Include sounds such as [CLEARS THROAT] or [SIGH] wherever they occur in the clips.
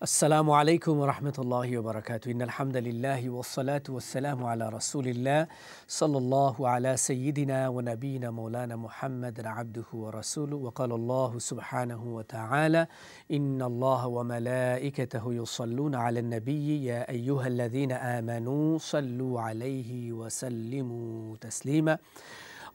السلام عليكم ورحمة الله وبركاته إن الحمد لله والصلاة والسلام على رسول الله صلى الله على سيدنا ونبينا مولانا محمد عبده ورسوله وقال الله سبحانه وتعالى إن الله وملائكته يصلون على النبي يا أيها الذين آمنوا صلوا عليه وسلموا تسليما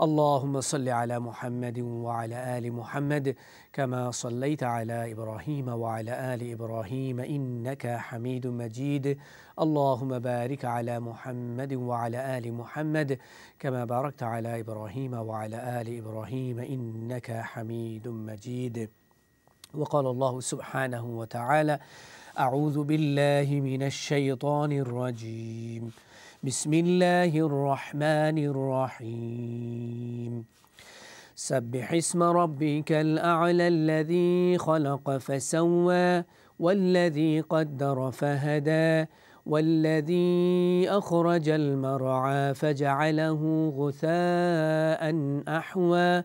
اللهم صل على محمد وعلى آل محمد كما صليت على إبراهيم وعلى آل إبراهيم إنك حميد مجيد اللهم بارك على محمد وعلى آل محمد كما باركت على إبراهيم وعلى آل إبراهيم إنك حميد مجيد وقال الله سبحانه وتعالى أعوذ بالله من الشيطان الرجيم بسم الله الرحمن الرحيم سبح اسم ربك الأعلى الذي خلق فسوى والذي قدر فهدى والذي أخرج المرعى فجعله غثاء أحوى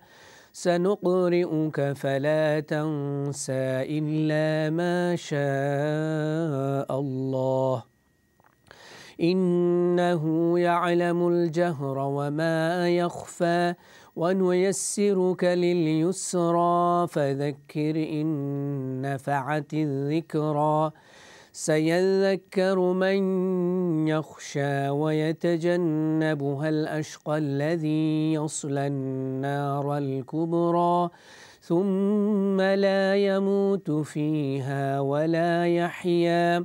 سنقرئك فلا تنسى إلا ما شاء الله إنه يعلم الجهر وما يخفى ونيسرك لليسرى فذكر إن نفعت الذكرى سيذكر من يخشى ويتجنبها الأشقى الذي يصلى النار الكبرى ثم لا يموت فيها ولا يحيا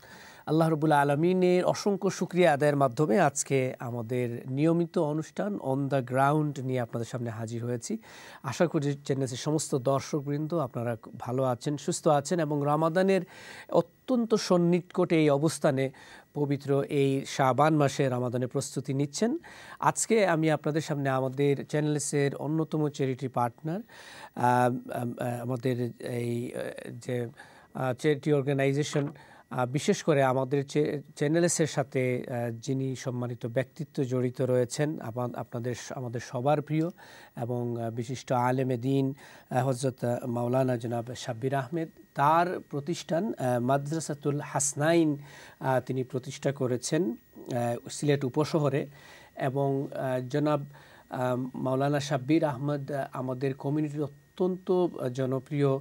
আল্লাহ রবুল্লা আলমিনের অসংখ্য সুক্রিয়া আদায়ের মাধ্যমে আজকে আমাদের নিয়মিত অনুষ্ঠান অন দ্য গ্রাউন্ড নিয়ে আপনাদের সামনে হাজির হয়েছি আশা করি চেন্নাই সমস্ত দর্শকবৃন্দ আপনারা ভালো আছেন সুস্থ আছেন এবং রামাদানের অত্যন্ত সন্নিকটে এই অবস্থানে পবিত্র এই শাবান মাসে রামাদানের প্রস্তুতি নিচ্ছেন আজকে আমি আপনাদের সামনে আমাদের চ্যানেলসের অন্যতম চ্যারিটি পার্টনার আমাদের এই যে চ্যারিটি অর্গানাইজেশন বিশেষ করে আমাদের চ্যানেলসের সাথে যিনি সম্মানিত ব্যক্তিত্ব জড়িত রয়েছেন আপনাদের আমাদের সবার প্রিয় এবং বিশিষ্ট আলেমে দিন হজরত মাওলানা জনাব সাব্বির আহমেদ তার প্রতিষ্ঠান মাদ্রাসাতুল হাসনাইন তিনি প্রতিষ্ঠা করেছেন সিলেট উপশহরে এবং জনাব মাওলানা সাব্বির আহমদ আমাদের কমিউনিটির অত্যন্ত জনপ্রিয়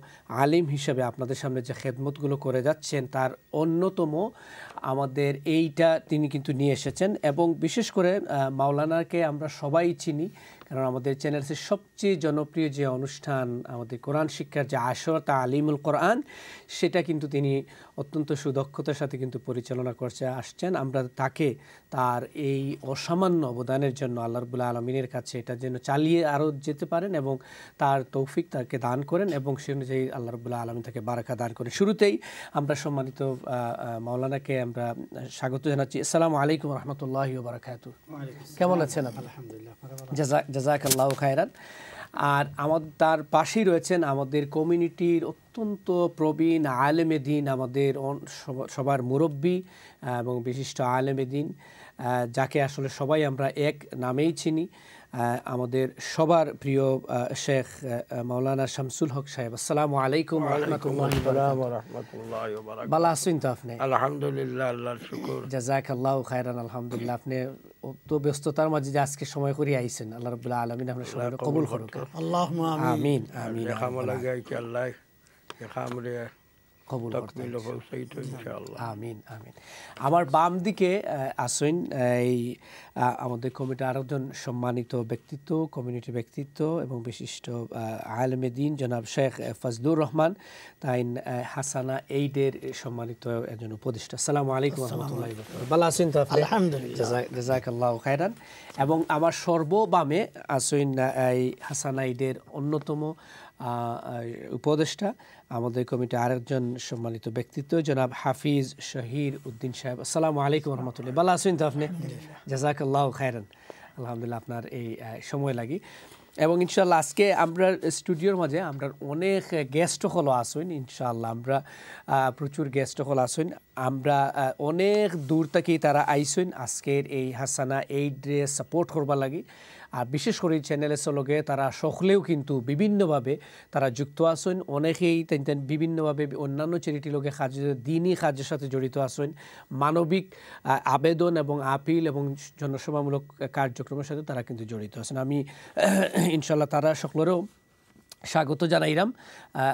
আলিম হিসেবে আপনাদের সামনে যে খেদমতগুলো করে যাচ্ছেন তার অন্যতম আমাদের এইটা তিনি কিন্তু নিয়ে এসেছেন এবং বিশেষ করে মাওলানাকে আমরা সবাই চিনি কারণ আমাদের চ্যানেলসের সবচেয়ে জনপ্রিয় যে অনুষ্ঠান আমাদের কোরআন শিক্ষার যে আসর তা আলিমুল কোরআন সেটা কিন্তু তিনি অত্যন্ত সুদক্ষতার সাথে কিন্তু পরিচালনা করছে আসছেন আমরা তাকে তার এই অসামান্য অবদানের জন্য আল্লাহ রবুল্লা আলমিনের কাছে এটা যেন চালিয়ে আরও যেতে পারেন এবং তার তৌফিক তাকে দান করেন এবং সে অনুযায়ী আল্লাহ রবুল্লা আলমী তাকে বারাকা দান করেন শুরুতেই আমরা সম্মানিত মাওলানাকে আমরা স্বাগত জানাচ্ছি আসসালামু আলাইকুম রহমতুল্লাহ বারাকাতু কেমন আছেন আলহামদুলিল্লাহ জাজাক আল্লাহ খায়রাত আর আমার তার পাশেই রয়েছেন আমাদের কমিউনিটির অত্যন্ত প্রবীণ আলেমে দিন আমাদের সবার মুরব্বী এবং বিশিষ্ট আলেমে দিন যাকে আসলে সবাই আমরা এক নামেই চিনি আমাদের সবার প্রিয় শেখ মাওলানা শামসুল হক সাহেব আসসালামু আলাইকুম ভালো আছেন তো আপনি আলহামদুলিল্লাহ আল্লাহ শুকুর জাজাক আল্লাহ খায়রান আলহামদুলিল্লাহ আপনি তো ব্যস্ততার মাঝে যে আজকে সময় করে আইছেন আল্লাহ রবুল্লাহ আলমিন আপনার কবুল করুক আল্লাহ আমিন আমিন কবুল আমিন আমিন আমার বাম দিকে আসুন এই আমাদের কমিটি একজন সম্মানিত ব্যক্তিত্ব কমিউনিটি ব্যক্তিত্ব এবং বিশিষ্ট আলমে দিন জনাব শেখ ফজলুর রহমান তাইন হাসানা এইডের সম্মানিত একজন উপদেষ্টা আসসালামু আলাইকুম রহমতুল্লাহ ভালো আছেন তো খায়রান এবং আমার সর্ববামে আসুন এই হাসানা ঈদের অন্যতম উপদেষ্টা আমাদের কমিটি আরেকজন সম্মানিত ব্যক্তিত্ব জনাব হাফিজ শহীদ উদ্দিন সাহেব আসসালামু আলাইকুম রহমতুল্লাহ বালা আসুন তো আপনি জাজাকাল্লাহ খায়রান আলহামদুলিল্লাহ আপনার এই সময় লাগি এবং ইনশাল্লাহ আজকে আমরা স্টুডিওর মাঝে আমরা অনেক গেস্ট হল আসুন ইনশাল্লাহ আমরা প্রচুর গেস্ট হল আসুন আমরা অনেক দূর থেকেই তারা আইসুন আজকের এই হাসানা এই ড্রেস সাপোর্ট করবার লাগি আর বিশেষ করে চ্যানেলের সলগে তারা সকলেও কিন্তু বিভিন্নভাবে তারা যুক্ত আসেন অনেকেই তেন বিভিন্নভাবে অন্যান্য চ্যারিটি লোকে কাজ দিনই কাজের সাথে জড়িত আসেন মানবিক আবেদন এবং আপিল এবং জনসভামূলক কার্যক্রমের সাথে তারা কিন্তু জড়িত আছেন আমি ইনশাল্লাহ তারা সকলেরও স্বাগত জানাইলাম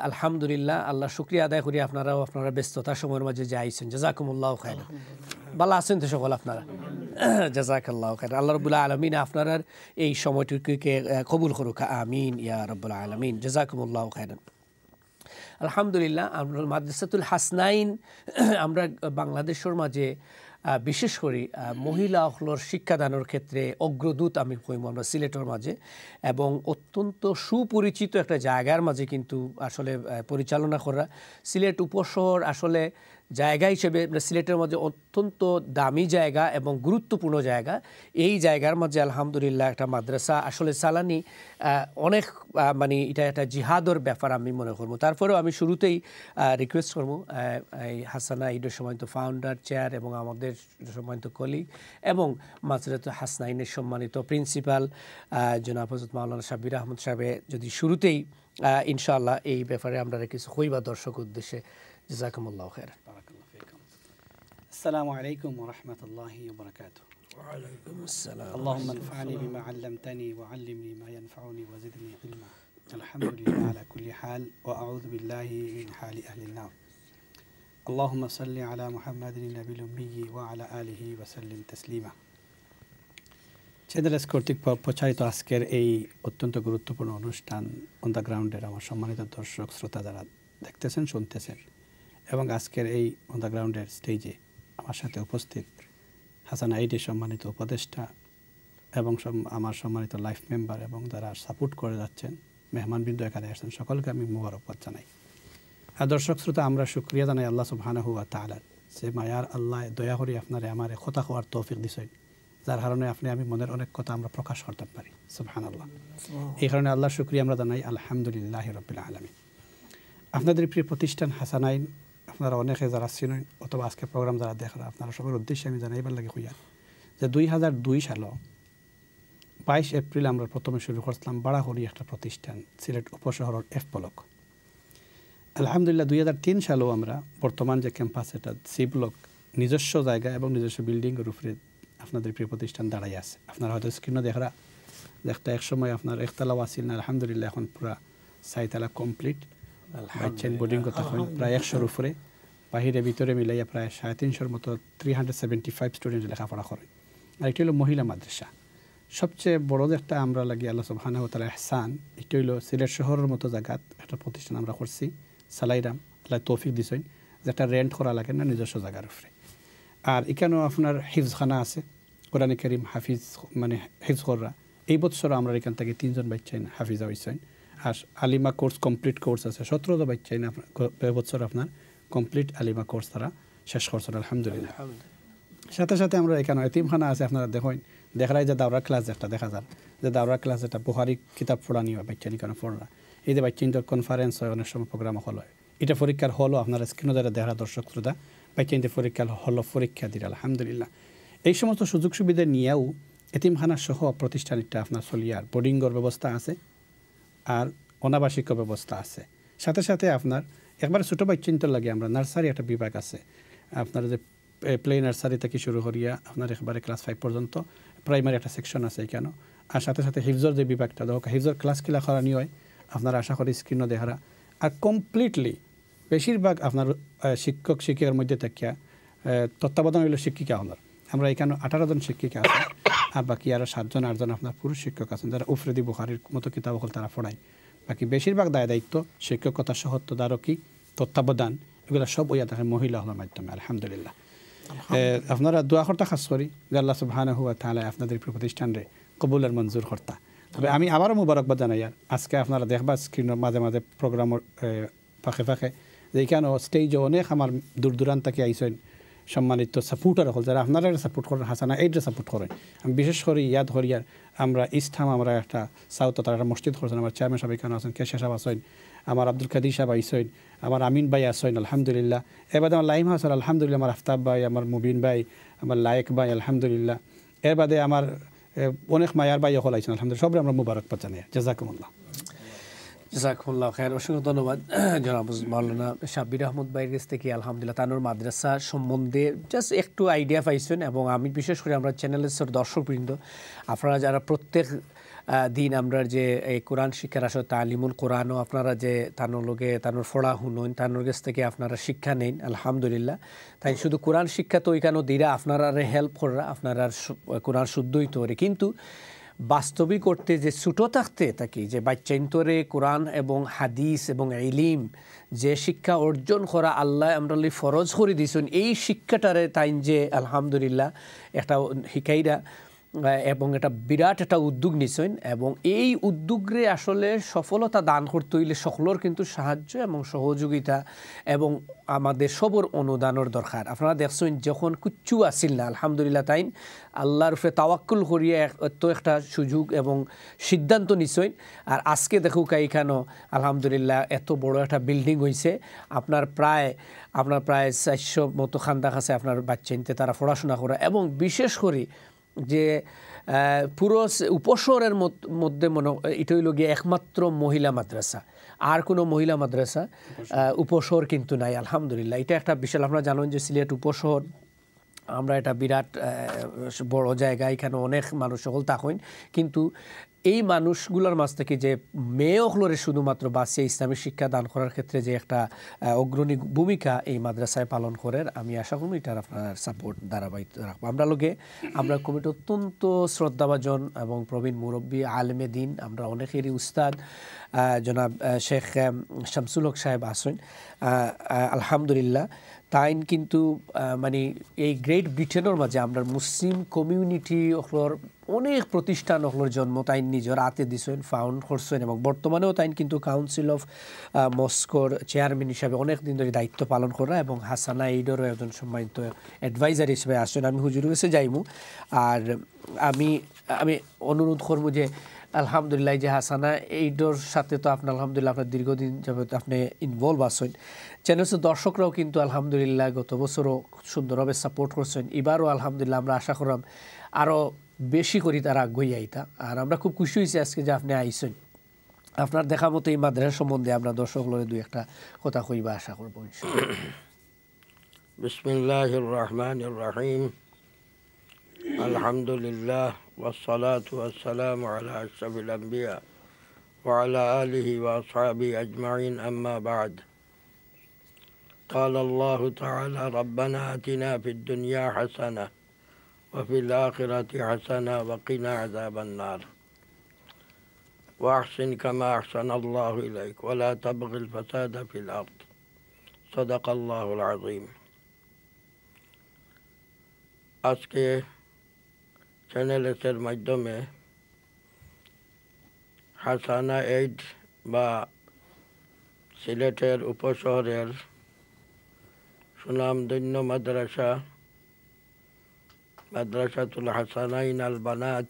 আলহামদুলিল্লাহ আল্লাহ শুক্রিয়া আদায় করি আপনারাও আপনারা ব্যস্ততার সময়ের মাঝে যে আইসেন জাজাকুমুল্লাহ খায় ভালো আছেন তো সকল আপনারা [CLEARS THROAT] আল্লাহ খায় আল্লাহ রবুল্লাহ আলমিন আপনার এই সময়টুকুকে কবুল করুক আমিন ইয়া রব্বুল্লাহ আলমিন জাজাকুমুল্লাহ খায় আলহামদুলিল্লাহ আমরা মাদ্রাসাতুল হাসনাইন [CLEARS THROAT] আমরা বাংলাদেশের মাঝে বিশেষ করে মহিলা অহলর শিক্ষাদানের ক্ষেত্রে অগ্রদূত আমি কইম আমরা সিলেটের মাঝে এবং অত্যন্ত সুপরিচিত একটা জায়গার মাঝে কিন্তু আসলে পরিচালনা করা সিলেট উপশহর আসলে জায়গা হিসেবে মানে সিলেটের মধ্যে অত্যন্ত দামি জায়গা এবং গুরুত্বপূর্ণ জায়গা এই জায়গার মধ্যে আলহামদুলিল্লাহ একটা মাদ্রাসা আসলে সালানি অনেক মানে এটা একটা জিহাদর ব্যাপার আমি মনে করবো তারপরেও আমি শুরুতেই রিকোয়েস্ট করবো এই হাসানা ইডো সম্মানিত ফাউন্ডার চেয়ার এবং আমাদের সম্মানিত কলিগ এবং মাসরাত হাসনাইনের সম্মানিত প্রিন্সিপাল জনাব হজরত মাওলানা সাব্বির আহমদ সাহেবে যদি শুরুতেই ইনশাআল্লাহ এই ব্যাপারে আমরা কিছু হইবা দর্শক উদ্দেশ্যে জাকামুল্লাহ খেরা السلام عليكم ورحمة الله وبركاته وعليكم السلام اللهم انفعني بما علمتني وعلمني ما ينفعني وزدني علما الحمد لله على كل حال وأعوذ بالله من حال أهل النار اللهم صل على محمد النبي الأمي وعلى آله وسلم تسليما ছেদারাস কর্তৃক প্রচারিত আজকের এই অত্যন্ত গুরুত্বপূর্ণ অনুষ্ঠান অন দ্য গ্রাউন্ডের আমার সম্মানিত দর্শক শ্রোতা যারা দেখতেছেন শুনতেছেন এবং আজকের এই অন দ্য গ্রাউন্ডের স্টেজে আমার সাথে উপস্থিত হাসান আইডি সম্মানিত উপদেষ্টা এবং আমার সম্মানিত লাইফ মেম্বার এবং যারা সাপোর্ট করে যাচ্ছেন মেহমানবৃন্দ এখানে আসছেন সকলকে আমি মুবারকবাদ জানাই আর দর্শক শ্রোতা আমরা সুক্রিয়া জানাই আল্লাহ সুবাহানা হুয়া তালার সে মায়ার আল্লাহ দয়া করে আপনারে আমার কথা হওয়ার তৌফিক দিছেন যার কারণে আপনি আমি মনের অনেক কথা আমরা প্রকাশ করতে পারি সুবহান আল্লাহ এই কারণে আল্লাহ শুক্রিয়া আমরা জানাই আলহামদুলিল্লাহ রবিল্লা আলমী আপনাদের প্রিয় প্রতিষ্ঠান হাসানাইন আপনারা অনেকে যারা চিনেন অথবা আজকে প্রোগ্রাম যারা দেখেন আপনারা সবার উদ্দেশ্যে আমি জানাইবার লাগে হইয়ার যে দুই হাজার দুই সাল বাইশ এপ্রিল আমরা প্রথমে শুরু করছিলাম বাড়াহরি একটা প্রতিষ্ঠান সিলেট উপশহর এফ ব্লক আলহামদুলিল্লাহ দুই হাজার তিন সালেও আমরা বর্তমান যে ক্যাম্পাস এটা সি ব্লক নিজস্ব জায়গা এবং নিজস্ব বিল্ডিংয়ের উপরে আপনাদের প্রিয় প্রতিষ্ঠান দাঁড়াই আছে আপনারা হয়তো স্ক্রিনও দেখরা দেখতে এক সময় আপনার একতলাও আসিল না আলহামদুলিল্লাহ এখন পুরা সাইতলা কমপ্লিট বোর্ডিং করতে পারেন প্রায় একশোর উপরে বাহিরে ভিতরে মিলাইয়া প্রায় সাড়ে তিনশোর মতো three hundred seventy five student লেখাপড়া করে আর একটি হলো মহিলা মাদ্রাসা সবচেয়ে বড় একটা আমরা লাগি আল্লাহ হানা তালা এহসান একটি হলো সিলেট শহরের মতো জায়গাত একটা প্রতিষ্ঠান আমরা করছি সালাইরাম আল্লাহ তৌফিক যে যেটা রেন্ট করা লাগে না নিজস্ব জায়গার উপরে আর এখানেও আপনার হিফজখানা আছে কোরআনে করিম হাফিজ মানে হিফজ কররা এই বছর আমরা এখান থেকে তিনজন বাচ্চাইন হাফিজা হয়েছেন আর আলিমা কোর্স কমপ্লিট কোর্স আছে সতেরোটা বাচ্চা না আপনার বছর আপনার কমপ্লিট আলিমা কোর্স তারা শেষ করছেন আলহামদুলিল্লাহ সাথে সাথে আমরা এখানে এতিমখানা আছে আপনারা দেখেন যায় যে দাওরা ক্লাস একটা দেখা যান যে দাওরা ক্লাস একটা বুহারি কিতাব পড়ানি হয় বাচ্চা কেন পড়া এই যে বাচ্চা ইন্টার কনফারেন্স হয় অনেক সময় প্রোগ্রাম হল হয় এটা পরীক্ষার হলও আপনারা স্ক্রিনে দ্বারা দেখা দর্শক শ্রোতা বাচ্চা ইন্টার পরীক্ষার হল পরীক্ষা দিল আলহামদুলিল্লাহ এই সমস্ত সুযোগ সুবিধা নিয়েও এতিমখানা সহ প্রতিষ্ঠানটা আপনার চলিয়ার বোর্ডিংয়ের ব্যবস্থা আছে আর অনাবাসিক ব্যবস্থা আছে সাথে সাথে আপনার একবার ছোটো চিন্তা লাগে আমরা নার্সারি একটা বিভাগ আছে আপনার যে প্লে নার্সারি থেকে শুরু করিয়া আপনার একবারে ক্লাস ফাইভ পর্যন্ত প্রাইমারি একটা সেকশন আছে কেন আর সাথে সাথে হিফজর যে বিভাগটা দেখো হিফজর ক্লাস কিলা করানি হয় আপনার আশা করি স্ক্রিনও দেখারা আর কমপ্লিটলি বেশিরভাগ আপনার শিক্ষক শিক্ষিকার মধ্যে থাকিয়া তত্ত্বাবধান হইল শিক্ষিকা আপনার আমরা এখানে আঠারো জন শিক্ষিকা আছে আর বাকি আরও সাতজন আটজন আপনার পুরুষ শিক্ষক আছেন যারা উফরেদি বুহারির মতো কিতাব হল তারা পড়ায় বাকি বেশিরভাগ দায় দায়িত্ব শিক্ষকতা সহত্ব দ্বারকি তত্ত্বাবধান এগুলো সব ওই থাকে মহিলা হলার মাধ্যমে আলহামদুলিল্লাহ আপনারা দোয়া কর্তা খাস করি যে আল্লাহ সুহান হুয়া তাহলে আপনাদের প্রতিষ্ঠানরে কবুল মঞ্জুর কর্তা তবে আমি আবারও মুবারকবাদ জানাই আর আজকে আপনারা দেখবা স্ক্রিন মাঝে মাঝে প্রোগ্রামের ফাঁকে ফাঁকে যে কেন স্টেজে অনেক আমার দূর দূরান্ত আইসেন সম্মানিত সাপোর্টার হল যারা আপনারা সাপোর্ট করেন হাসানা এইটা সাপোর্ট করেন আমি বিশেষ করে ইয়াদ হরিয়ার আমরা ইসলাম আমরা একটা সাউথ তারা একটা মসজিদ করছেন আমার চেয়ারম্যান সাহেব এখানে আছেন কেশা সাহেব আসেন আমার আব্দুল কাদির সাহেব আইসেন আমার আমিন ভাই আসেন আলহামদুলিল্লাহ এবার আমার লাইম হাসান আলহামদুলিল্লাহ আমার আফতাব ভাই আমার মুবিন ভাই আমার লায়েক ভাই আলহামদুলিল্লাহ এর বাদে আমার অনেক মায়ার ভাই হল আইসেন আলহামদুলিল্লাহ সবরে আমরা মুবারকবাদ জানাই জাজাকুমুল্লাহ জাকুল্লাহ খায়ের অসংখ্য ধন্যবাদ [CLEARS THROAT] জনাব মাওলানা শাব্বির আহমদ ভাইয়ের কাছ থেকে আলহামদুলিল্লাহ তানোর মাদ্রাসা সম্বন্ধে জাস্ট একটু আইডিয়া পাইছেন এবং আমি বিশেষ করে আমরা চ্যানেলের দর্শকবৃন্দ আপনারা যারা প্রত্যেক দিন আমরা যে এই কোরআন শিক্ষার আসলে তালিমুল কোরআনও আপনারা যে তানোর লোকে তানোর ফোড়া হুনুন তানোর কাছ থেকে আপনারা শিক্ষা নেন আলহামদুলিল্লাহ তাই শুধু কোরআন শিক্ষা তো ওইখানেও দিরা আপনারা হেল্প করা আপনারা কোরআন শুদ্ধই তো কিন্তু বাস্তবিক করতে যে ছুটো থাকতে থাকি যে বাচ্চাইন্তরে কোরআন এবং হাদিস এবং ইলিম যে শিক্ষা অর্জন করা আল্লাহ আমরালি ফরজ করে দিয়েছেন এই শিক্ষাটারে তাই যে আলহামদুলিল্লাহ একটা শিকাইরা এবং এটা বিরাট একটা উদ্যোগ নিছেন এবং এই উদ্যোগরে আসলে সফলতা দান করতে হইলে সকলের কিন্তু সাহায্য এবং সহযোগিতা এবং আমাদের সবর অনুদানের দরকার আপনারা দেখছেন যখন কুচ্ছু আসিল না আলহামদুলিল্লাহ তাইন আল্লাহর উপরে তাওয়াক্কুল করিয়া এত একটা সুযোগ এবং সিদ্ধান্ত নিছেন আর আজকে দেখুক এইখানেও আলহামদুলিল্লাহ এত বড় একটা বিল্ডিং হয়েছে আপনার প্রায় আপনার প্রায় চারশো মতো খান্দা আছে আপনার বাচ্চা নিতে তারা পড়াশোনা করা এবং বিশেষ করে যে পুরো উপসরের মধ্যে মনে এটা হইল গিয়ে একমাত্র মহিলা মাদ্রাসা আর কোনো মহিলা মাদ্রাসা উপশহর কিন্তু নাই আলহামদুলিল্লাহ এটা একটা বিশাল আপনারা জানেন যে সিলেট উপশহর আমরা এটা বিরাট বড় জায়গা এখানে অনেক মানুষ সকল থাকেন কিন্তু এই মানুষগুলোর মাছ থেকে যে মেয়ে হলরে শুধুমাত্র বাঁচিয়ে ইসলামী শিক্ষা দান করার ক্ষেত্রে যে একটা অগ্রণী ভূমিকা এই মাদ্রাসায় পালন করেন আমি আশা করি এটার আপনার সাপোর্ট ধারাবাহিক রাখবো আমরা লোকে আমরা কমিটি অত্যন্ত শ্রদ্ধাভাজন এবং প্রবীণ মুরব্বী আলমে দিন আমরা অনেকেরই উস্তাদ জনাব শেখ শামসুল হক সাহেব আসেন আলহামদুলিল্লাহ তাইন কিন্তু মানে এই গ্রেট ব্রিটেনের মাঝে আমরা মুসলিম কমিউনিটি অকলর অনেক প্রতিষ্ঠান অকলর জন্ম তাইন নিজের আতে দিছেন ফাউন্ড করছেন এবং বর্তমানেও তাইন কিন্তু কাউন্সিল অফ মস্কোর চেয়ারম্যান হিসাবে অনেক দিন ধরে দায়িত্ব পালন করা এবং হাসানা এইডেরও একজন সম্মানিত অ্যাডভাইজার হিসেবে আসছেন আমি হুজুর কাছে যাইমু আর আমি আমি অনুরোধ করবো যে আলহামদুলিল্লাহ যে হাসানা এইটোর সাথে তো আপনি আলহামদুলিল্লাহ আপনার দীর্ঘদিন যাবৎ আপনি ইনভলভ আছেন চ্যানেলসের দর্শকরাও কিন্তু আলহামদুলিল্লাহ গত বছরও সুন্দরভাবে সাপোর্ট করছেন এবারও আলহামদুলিল্লাহ আমরা আশা করলাম আরও বেশি করি তারা আগ্রহী আইতা আর আমরা খুব খুশি হয়েছি আজকে যে আপনি আইসেন আপনার দেখা মতো এই মাদ্রাসা সম্বন্ধে আমরা দর্শক লোকের দুই একটা কথা কইবা আশা করবো বিসমিল্লাহ রহমান রহিম আলহামদুলিল্লাহ والصلاة والسلام على أشرف الأنبياء وعلى آله وأصحابه أجمعين أما بعد قال الله تعالى ربنا آتنا في الدنيا حسنة وفي الآخرة حسنة وقنا عذاب النار وأحسن كما أحسن الله إليك ولا تبغ الفساد في الأرض صدق الله العظيم أسكي চ্যানেলসের মাধ্যমে হাসানা এইড বা সিলেটের উপশহরের সুনামধন্য মাদ্রাসা মাদ্রাসাতুল হাসানা ইনাল বানাত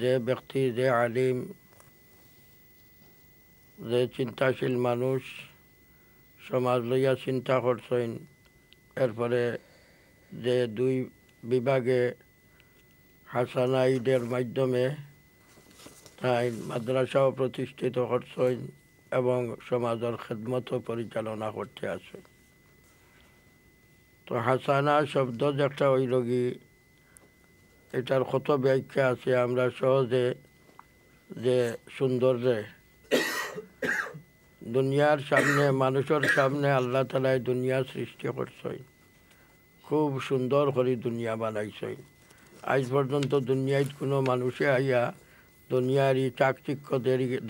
যে ব্যক্তি যে আলিম যে চিন্তাশীল মানুষ সমাজ লইয়া চিন্তা করছেন এরপরে যে দুই বিভাগে হাসানা ঈদের মাধ্যমে তাই মাদ্রাসাও প্রতিষ্ঠিত করছেন এবং সমাজের খেদমতও পরিচালনা করতে আছে তো হাসানা শব্দ যেটা ওই রোগী এটার কত ব্যাখ্যা আছে আমরা সহজে যে সুন্দর যে দুনিয়ার সামনে মানুষের সামনে আল্লাহ তালায় দুনিয়া সৃষ্টি করছই খুব সুন্দর করে দুনিয়া বানাইছই আজ পর্যন্ত দুনিয়ায় কোনো মানুষে আইয়া দুনিয়ার এই চাকচিক্য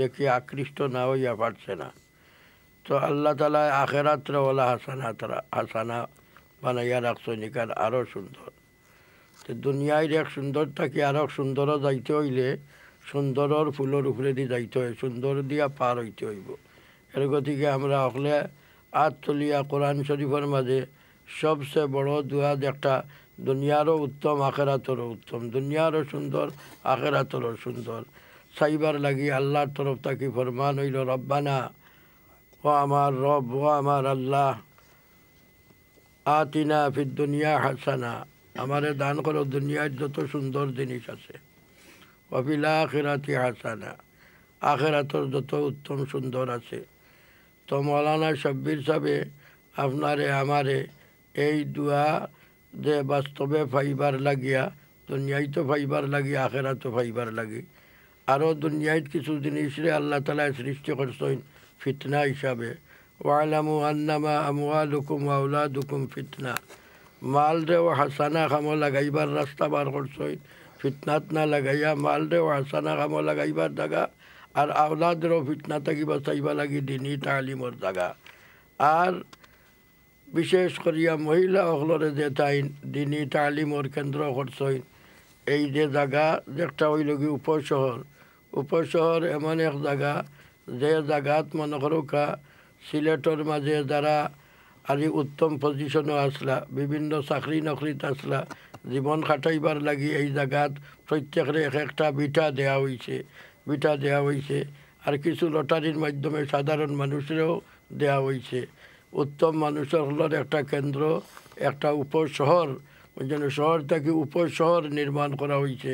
দেখে আকৃষ্ট না হইয়া পারছে না তো আল্লাহ তালা আখেরাত্রা ওলা হাসানা হাসানা বানাইয়া রাখছো নিকার আরও সুন্দর তো দুনিয়ায় এক সুন্দর থাকি আরও সুন্দরও যাইতে হইলে সুন্দরর ফুলের উপরে দিয়ে যাইতে হয় সুন্দর দিয়া পার হইতে হইব এর গতিকে আমরা অকলে আত তলিয়া কোরআন শরীফের মাঝে সবচেয়ে বড় দুহাত একটা দুনিয়ারও উত্তম আখেরাতরও উত্তম দুনিয়ারও সুন্দর আখেরাতরও সুন্দর সাইবার লাগি আল্লাহর তরফ থাকি ফরমান হইল রব্বানা ও আমার রব ও আমার আল্লাহ আতিনা ফির দুনিয়া হাসানা আমারে দান করো দুনিয়ার যত সুন্দর জিনিস আছে অফিলা আখেরাতি হাসানা আখেরাতর যত উত্তম সুন্দর আছে তো মৌলানা শব্বির সাহেব আপনারে আমারে এই দুয়া যে বাস্তবে ফাইবার লাগিয়া দুনিয়ায় তো ফাইবার লাগি আখেরা তো ফাইবার লাগি আরও দুনিয়ায় কিছু জিনিস রে আল্লাহ তালায় সৃষ্টি করছেন ফিতনা হিসাবে ওয়ালামু আন্নামা আমওয়ালুকুম দুকুম ফিতনা মাল রে ও হাসানা খামো লাগাইবার রাস্তা বার করছইন ফিতনাত না লাগাইয়া মাল রে ও হাসানা খামো লাগাইবার জাগা আর আউলাদ রেও ফিতনা থাকিবা চাইবা লাগি দিনই তালিমর জাগা আর বিশেষ করিয়া মহিলা অকলরে যে তাইন দিনী তালিমর কেন্দ্র করছইন এই যে জায়গা একটা হইল কি উপশহর উপশহর এমন এক জায়গা যে জায়গাত মনে করুকা সিলেটর মাঝে যারা আজি উত্তম পজিশনও আসলা বিভিন্ন চাকরি নকরিত আসলা জীবন খাটাইবার লাগি এই জায়গাত প্রত্যেকরে এক একটা বিটা দেয়া হয়েছে বিটা দেয়া হয়েছে আর কিছু লটারির মাধ্যমে সাধারণ মানুষেরও দেয়া হয়েছে উত্তম মানুষের একটা কেন্দ্র একটা উপশহর ওই জন্য শহরটাকে উপশহর নির্মাণ করা হয়েছে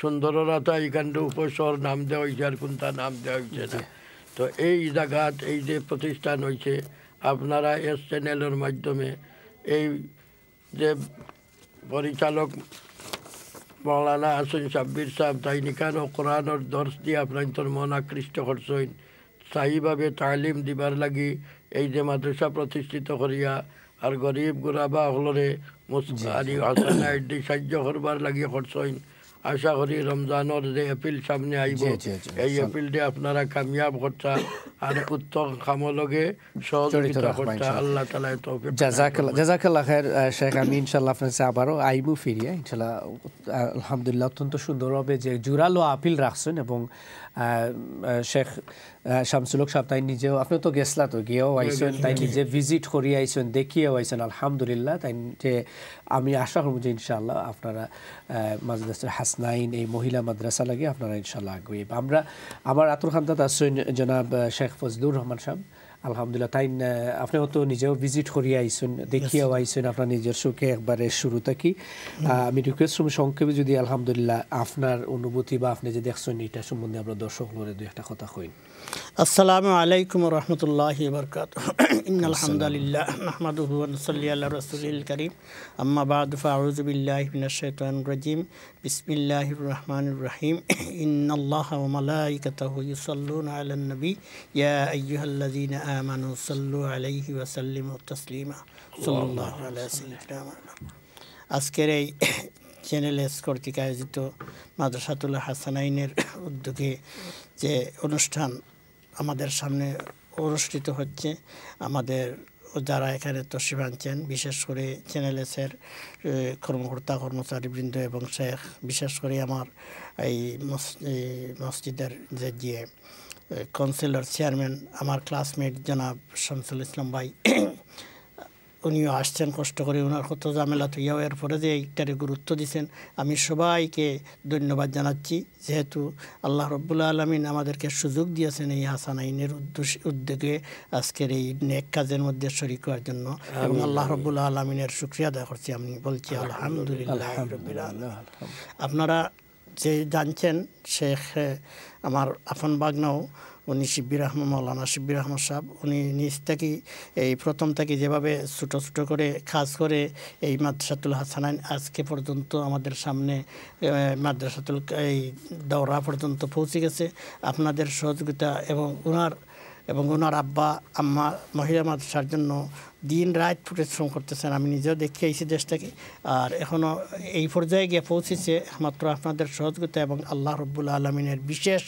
সুন্দরতা এখানটা উপশহর নাম দেওয়া হয়েছে আর কোনটা নাম দেওয়া হয়েছে না তো এই জায়গাত এই যে প্রতিষ্ঠান হয়েছে আপনারা এস চ্যানেলের মাধ্যমে এই যে পরিচালক মৌলানা আসেন সাব্বির সাহেব তাই নিকান ও কোরআনর দর্শ দিয়ে আপনার মন আকৃষ্ট করছেন স্থায়ীভাবে তালিম দিবার লাগি এই যে মাদ্রাসা প্রতিষ্ঠিত করিয়া আর গরিব গুরাবা হলরে মুসকারি হাসানা এডি সাহায্য করবার লাগিয়ে খরচইন আশা করি রমজানের যে এপিল সামনে আইব এই এপিলটি আপনারা কামিয়াব করছা আর উত্তম খামলগে সহযোগিতা করছা আল্লাহ তালা তো জাজাকাল্লাহ জাজাকাল্লাহ খায়ের শেখ আমি ইনশাল্লাহ আপনার কাছে আবারও আইবু ফিরিয়া ইনশাল্লাহ আলহামদুলিল্লাহ অত্যন্ত সুন্দরভাবে যে জুরালো আপিল রাখছেন এবং শেখ শামসুলক সাহেব তাই নিজেও আপনি তো গেছলা তো গিয়েও আইসেন তাই নিজে ভিজিট করি আইসেন দেখিয়েও আইসেন আলহামদুলিল্লাহ তাই যে আমি আশা করব যে ইনশাআল্লাহ আপনারা মাদ্রাসা হাসনাইন এই মহিলা মাদ্রাসা লাগে আপনারা ইনশাআল্লাহ আগুয়ে আমরা আমার আতুর খান্দাত আসছেন জনাব শেখ ফজলুর রহমান সাহেব আলহামদুলিল্লাহ তাই আপনিও তো নিজেও ভিজিট করিয়া আইসুন দেখিয়াও আইসুন আপনার নিজের সুখে একবারে শুরু থাকি আমি রিকোয়েস্ট করবো সংক্ষেপে যদি আলহামদুলিল্লাহ আপনার অনুভূতি বা আপনি যে দেখছেন এটা সম্বন্ধে আমরা দর্শক লড়ে দু একটা কথা কইন السلام عليكم ورحمة الله وبركاته [CLEARS THROAT] إن الحمد لله نحمده ونصلي على رسوله الكريم أما بعد فأعوذ بالله من الشيطان الرجيم بسم الله الرحمن الرحيم [CLEARS THROAT] إن الله وملائكته يصلون على النبي يا أيها الذين آمنوا صلوا عليه وسلموا تسليما صلى الله على سيدنا محمد আজকের চ্যানেল এস কর্তৃক আয়োজিত মাদ্রাসাতুল্লাহ হাসানাইনের [CLEARS THROAT] উদ্যোগে যে অনুষ্ঠান আমাদের সামনে অনুষ্ঠিত হচ্ছে আমাদের যারা এখানে তসিব আনছেন বিশেষ করে চ্যানেল এসের কর্মকর্তা কর্মচারীবৃন্দ এবং শেখ বিশেষ করে আমার এই মসজিদের যে যে কাউন্সিলর চেয়ারম্যান আমার ক্লাসমেট জনাব শামসুল ইসলাম ভাই উনিও আসছেন কষ্ট করে ওনার কত ঝামেলা তুইয়াও এরপরে যে এইটারে গুরুত্ব দিচ্ছেন আমি সবাইকে ধন্যবাদ জানাচ্ছি যেহেতু আল্লাহ রব্বুল্লা আলমিন আমাদেরকে সুযোগ দিয়েছেন এই হাসান আইনের উদ্যোগে আজকের এই নেক কাজের মধ্যে শরিক হওয়ার জন্য এবং আল্লাহ রব্বুল্লা আলমিনের সুক্রিয়া আদায় করছি আমি বলছি আলহামদুলিল্লাহ আপনারা যে জানছেন শেখ আমার আফন বাগনাও উনি শিব্বির রহমান মৌলানা শিব্বির আহমদ সাহেব উনি নিজ থেকেই এই প্রথম থেকে যেভাবে ছোটো ছোটো করে কাজ করে এই মাদ্রাসাতুল হাসানাইন আজকে পর্যন্ত আমাদের সামনে মাদ্রাসাতুল এই দৌড়া পর্যন্ত পৌঁছে গেছে আপনাদের সহযোগিতা এবং ওনার এবং ওনার আব্বা আম্মা মহিলা মাদ্রাসার জন্য দিন রাত পরিশ্রম করতেছেন আমি নিজেও দেখে এসেছি দেশটাকে আর এখনও এই পর্যায়ে গিয়ে পৌঁছেছে মাত্র আপনাদের সহযোগিতা এবং আল্লাহ রব্বুল আলমিনের বিশেষ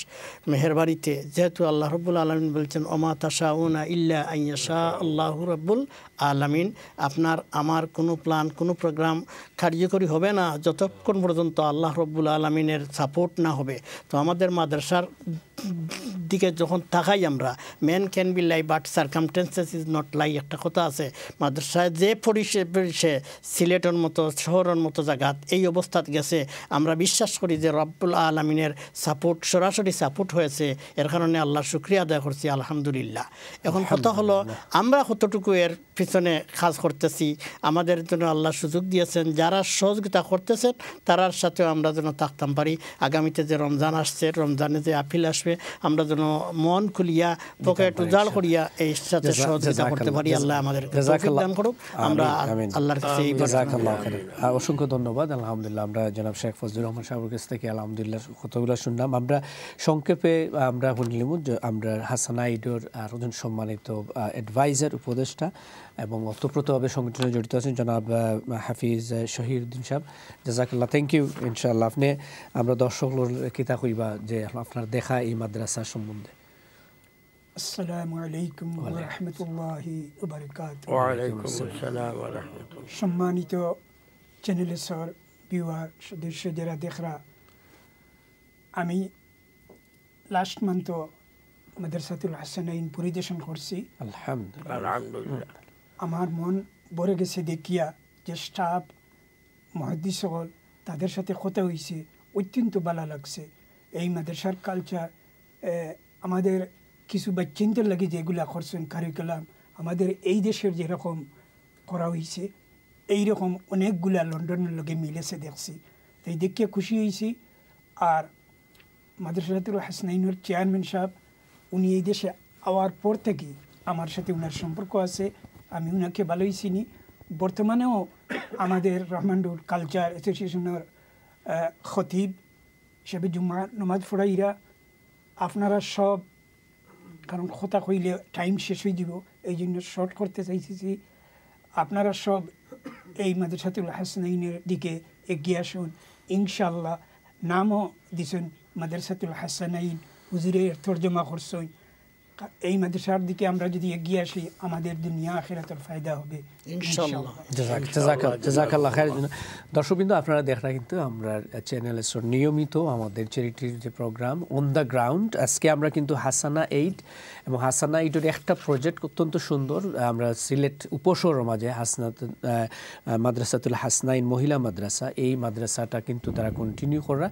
মেহরবানিতে যেহেতু আল্লাহ রব্বুল আলমিন বলছেন অমা তাসা উনা ইল্লা আইয়া শাহ আল্লাহ রব্বুল আলমিন আপনার আমার কোনো প্ল্যান কোনো প্রোগ্রাম কার্যকরী হবে না যতক্ষণ পর্যন্ত আল্লাহ রব্বুল আলমিনের সাপোর্ট না হবে তো আমাদের মাদ্রাসার দিকে যখন তাকাই আমরা man can be lie but circumstances is not lie একটা কথা আছে আছে মাদ্রাসায় যে পরিষে পরিষে সিলেটের মতো শহরের মতো জায়গা এই অবস্থাত গেছে আমরা বিশ্বাস করি যে রব্বুল আলমিনের সাপোর্ট সরাসরি সাপোর্ট হয়েছে এর কারণে আল্লাহ শুক্রিয়া আদায় করছি আলহামদুলিল্লাহ এখন কথা হলো আমরা কতটুকু এর পিছনে কাজ করতেছি আমাদের জন্য আল্লাহ সুযোগ দিয়েছেন যারা সহযোগিতা করতেছেন তারার সাথেও আমরা যেন থাকতাম পারি আগামীতে যে রমজান আসছে রমজানে যে আপিল আসবে আমরা যেন মন খুলিয়া পকেট উজাড় করিয়া এই সাথে সহযোগিতা করতে পারি আল্লাহ আমাদের অসংখ্য ধন্যবাদ আলহামদুলিল্লাহ আমরা জনাব শেখ ফজলুর রহমান সাহেবের কাছ থেকে আলহামদুলিল্লাহ কতগুলো শুনলাম আমরা সংক্ষেপে আমরা শুনলাম আমরা হাসান আইডোর আর একজন সম্মানিত অ্যাডভাইজার উপদেষ্টা এবং অতপ্রতভাবে সংগঠনে জড়িত আছেন জনাব হাফিজ শহীদুদ্দিন সাহেব জাজাকাল্লাহ থ্যাংক ইউ ইনশাআল্লাহ আপনি আমরা দর্শক কিতা হইবা যে আপনার দেখা এই মাদ্রাসা সম্বন্ধে আসসালামু আলাইকুম রহমতুল্লাহি সম্মানিত চ্যানেলের স্যার ভিউয়ার সদস্য যারা দেখরা আমি লাস্ট মান্থ মাদ্রাসাতুল হাসানাইন পরিদর্শন করছি আমার মন ভরে গেছে দেখিয়া যে স্টাফ মহাদিস সকল তাদের সাথে কথা হয়েছে অত্যন্ত ভালো লাগছে এই মাদ্রাসার কালচার আমাদের কিছু বাচ্চিনদের লাগে যেগুলা করছেন কারিকুলাম আমাদের এই দেশের যেরকম করা হয়েছে এইরকম অনেকগুলা লন্ডনের লগে মিলেছে দেখছি তাই দেখে খুশি হয়েছি আর মাদ্রাসাতুর হাসনাইনুর চেয়ারম্যান সাহেব উনি এই দেশে আওয়ার পর থেকে আমার সাথে ওনার সম্পর্ক আছে আমি ওনাকে ভালোই চিনি বর্তমানেও আমাদের রহমান্ডুর কালচার অ্যাসোসিয়েশনের খতিব হিসেবে জুম্মা নমাজ ফুরাইরা আপনারা সব কারণ কথা হইলে টাইম শেষ হয়ে যাব এই জন্য শর্ট করতে চাইতেছি আপনারা সব এই মাদ্রাসাতুল হাসানাইনের দিকে এগিয়ে আসুন ইনশাল্লাহ নামও দিছেন মাদ্রাসাতুল হাসানাইন হুজুরের তর্জমা করছেন এই মাদ্রাসার দিকে আমরা যদি এগিয়ে আসি আমাদের দুনিয়া আখেরাতর ফায়দা হবে দর্শকবৃন্দ আপনারা দেখা কিন্তু আমরা চ্যানেলে নিয়মিত আমাদের চ্যারিটির যে প্রোগ্রাম অন দ্য গ্রাউন্ড আজকে আমরা কিন্তু হাসানা এইট এবং হাসানা এইটের একটা প্রজেক্ট অত্যন্ত সুন্দর আমরা সিলেট উপসর মাঝে হাসনাত মাদ্রাসাতুল হাসনাইন মহিলা মাদ্রাসা এই মাদ্রাসাটা কিন্তু তারা কন্টিনিউ করা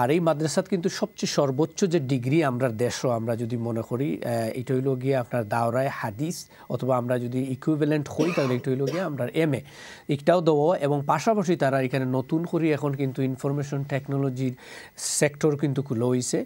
আর এই মাদ্রাসাত কিন্তু সবচেয়ে সর্বোচ্চ যে ডিগ্রি আমরা দেশও আমরা যদি মনে করি এটা হইলো গিয়ে আপনার দাওরায় হাদিস অথবা আমরা যদি ইকুইভেলেন্ট হই তাহলে একটু হইল গিয়ে আমরা এম এ একটাও দেবো এবং পাশাপাশি তারা এখানে নতুন করে এখন কিন্তু ইনফরমেশন টেকনোলজির সেক্টর কিন্তু খুলে হয়েছে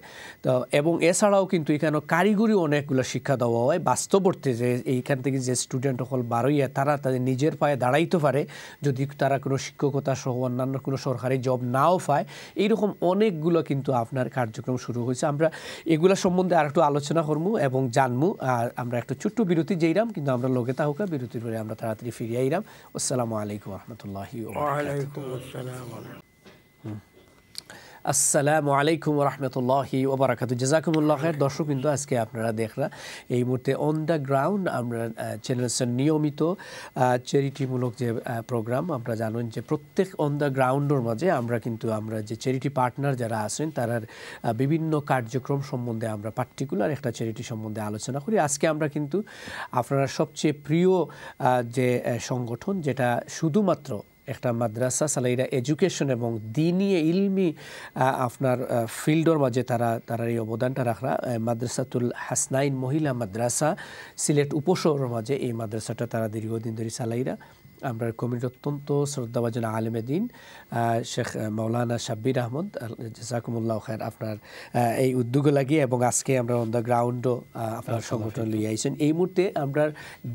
তো এবং এছাড়াও কিন্তু এখানে কারিগরি অনেকগুলো শিক্ষা দেওয়া হয় বাস্তবর্তী যে এইখান থেকে যে স্টুডেন্ট সকল বারোইয়া তারা তাদের নিজের পায়ে দাঁড়াইতে পারে যদি তারা কোনো শিক্ষকতা সহ অন্যান্য কোনো সরকারি জব নাও পায় এইরকম অনেকগুলো কিন্তু আপনার কার্যক্রম শুরু হয়েছে আমরা এগুলো সম্বন্ধে আর একটু আলোচনা করবো এবং জানবো আর আমরা একটু ছোট্ট বিরতি যেইরাম কিন্তু আমরা লগে তাহকা বিরতির পরে আমরা তাড়াতাড়ি ফিরিয়ে আইরাম আসসালামু আলাইকুম ورحمه الله وبركاته وعليكم السلام ورحمه الله আসসালামু আলাইকুম রহমতুল্লাহি ওবরাকাতু জেজাকুমুল্লাহের দর্শক কিন্তু আজকে আপনারা দেখরা এই মুহূর্তে অন দ্য গ্রাউন্ড আমরা চ্যানেলসের নিয়মিত চ্যারিটিমূলক যে প্রোগ্রাম আমরা জানেন যে প্রত্যেক অন দ্য গ্রাউন্ডের মাঝে আমরা কিন্তু আমরা যে চ্যারিটি পার্টনার যারা আছেন তারার বিভিন্ন কার্যক্রম সম্বন্ধে আমরা পার্টিকুলার একটা চ্যারিটি সম্বন্ধে আলোচনা করি আজকে আমরা কিন্তু আপনারা সবচেয়ে প্রিয় যে সংগঠন যেটা শুধুমাত্র একটা মাদ্রাসা সালাইরা এডুকেশন এবং দিনই ইলমি আপনার ফিল্ডর মাঝে তারা তারা এই অবদানটা রাখরা মাদ্রাসাতুল হাসনাইন মহিলা মাদ্রাসা সিলেট উপশহরের মাঝে এই মাদ্রাসাটা তারা দীর্ঘদিন ধরে চালাইরা আমরা কমিটির অত্যন্ত শ্রদ্ধাভাজন আলেমে দিন শেখ মৌলানা শাব্বির আহমদ জাকুমুল্লাহ খান আপনার এই উদ্যোগে লাগিয়ে এবং আজকে আমরা অন দ্য গ্রাউন্ডও আপনার সংগঠন লিয়ে আইছেন এই মুহূর্তে আমরা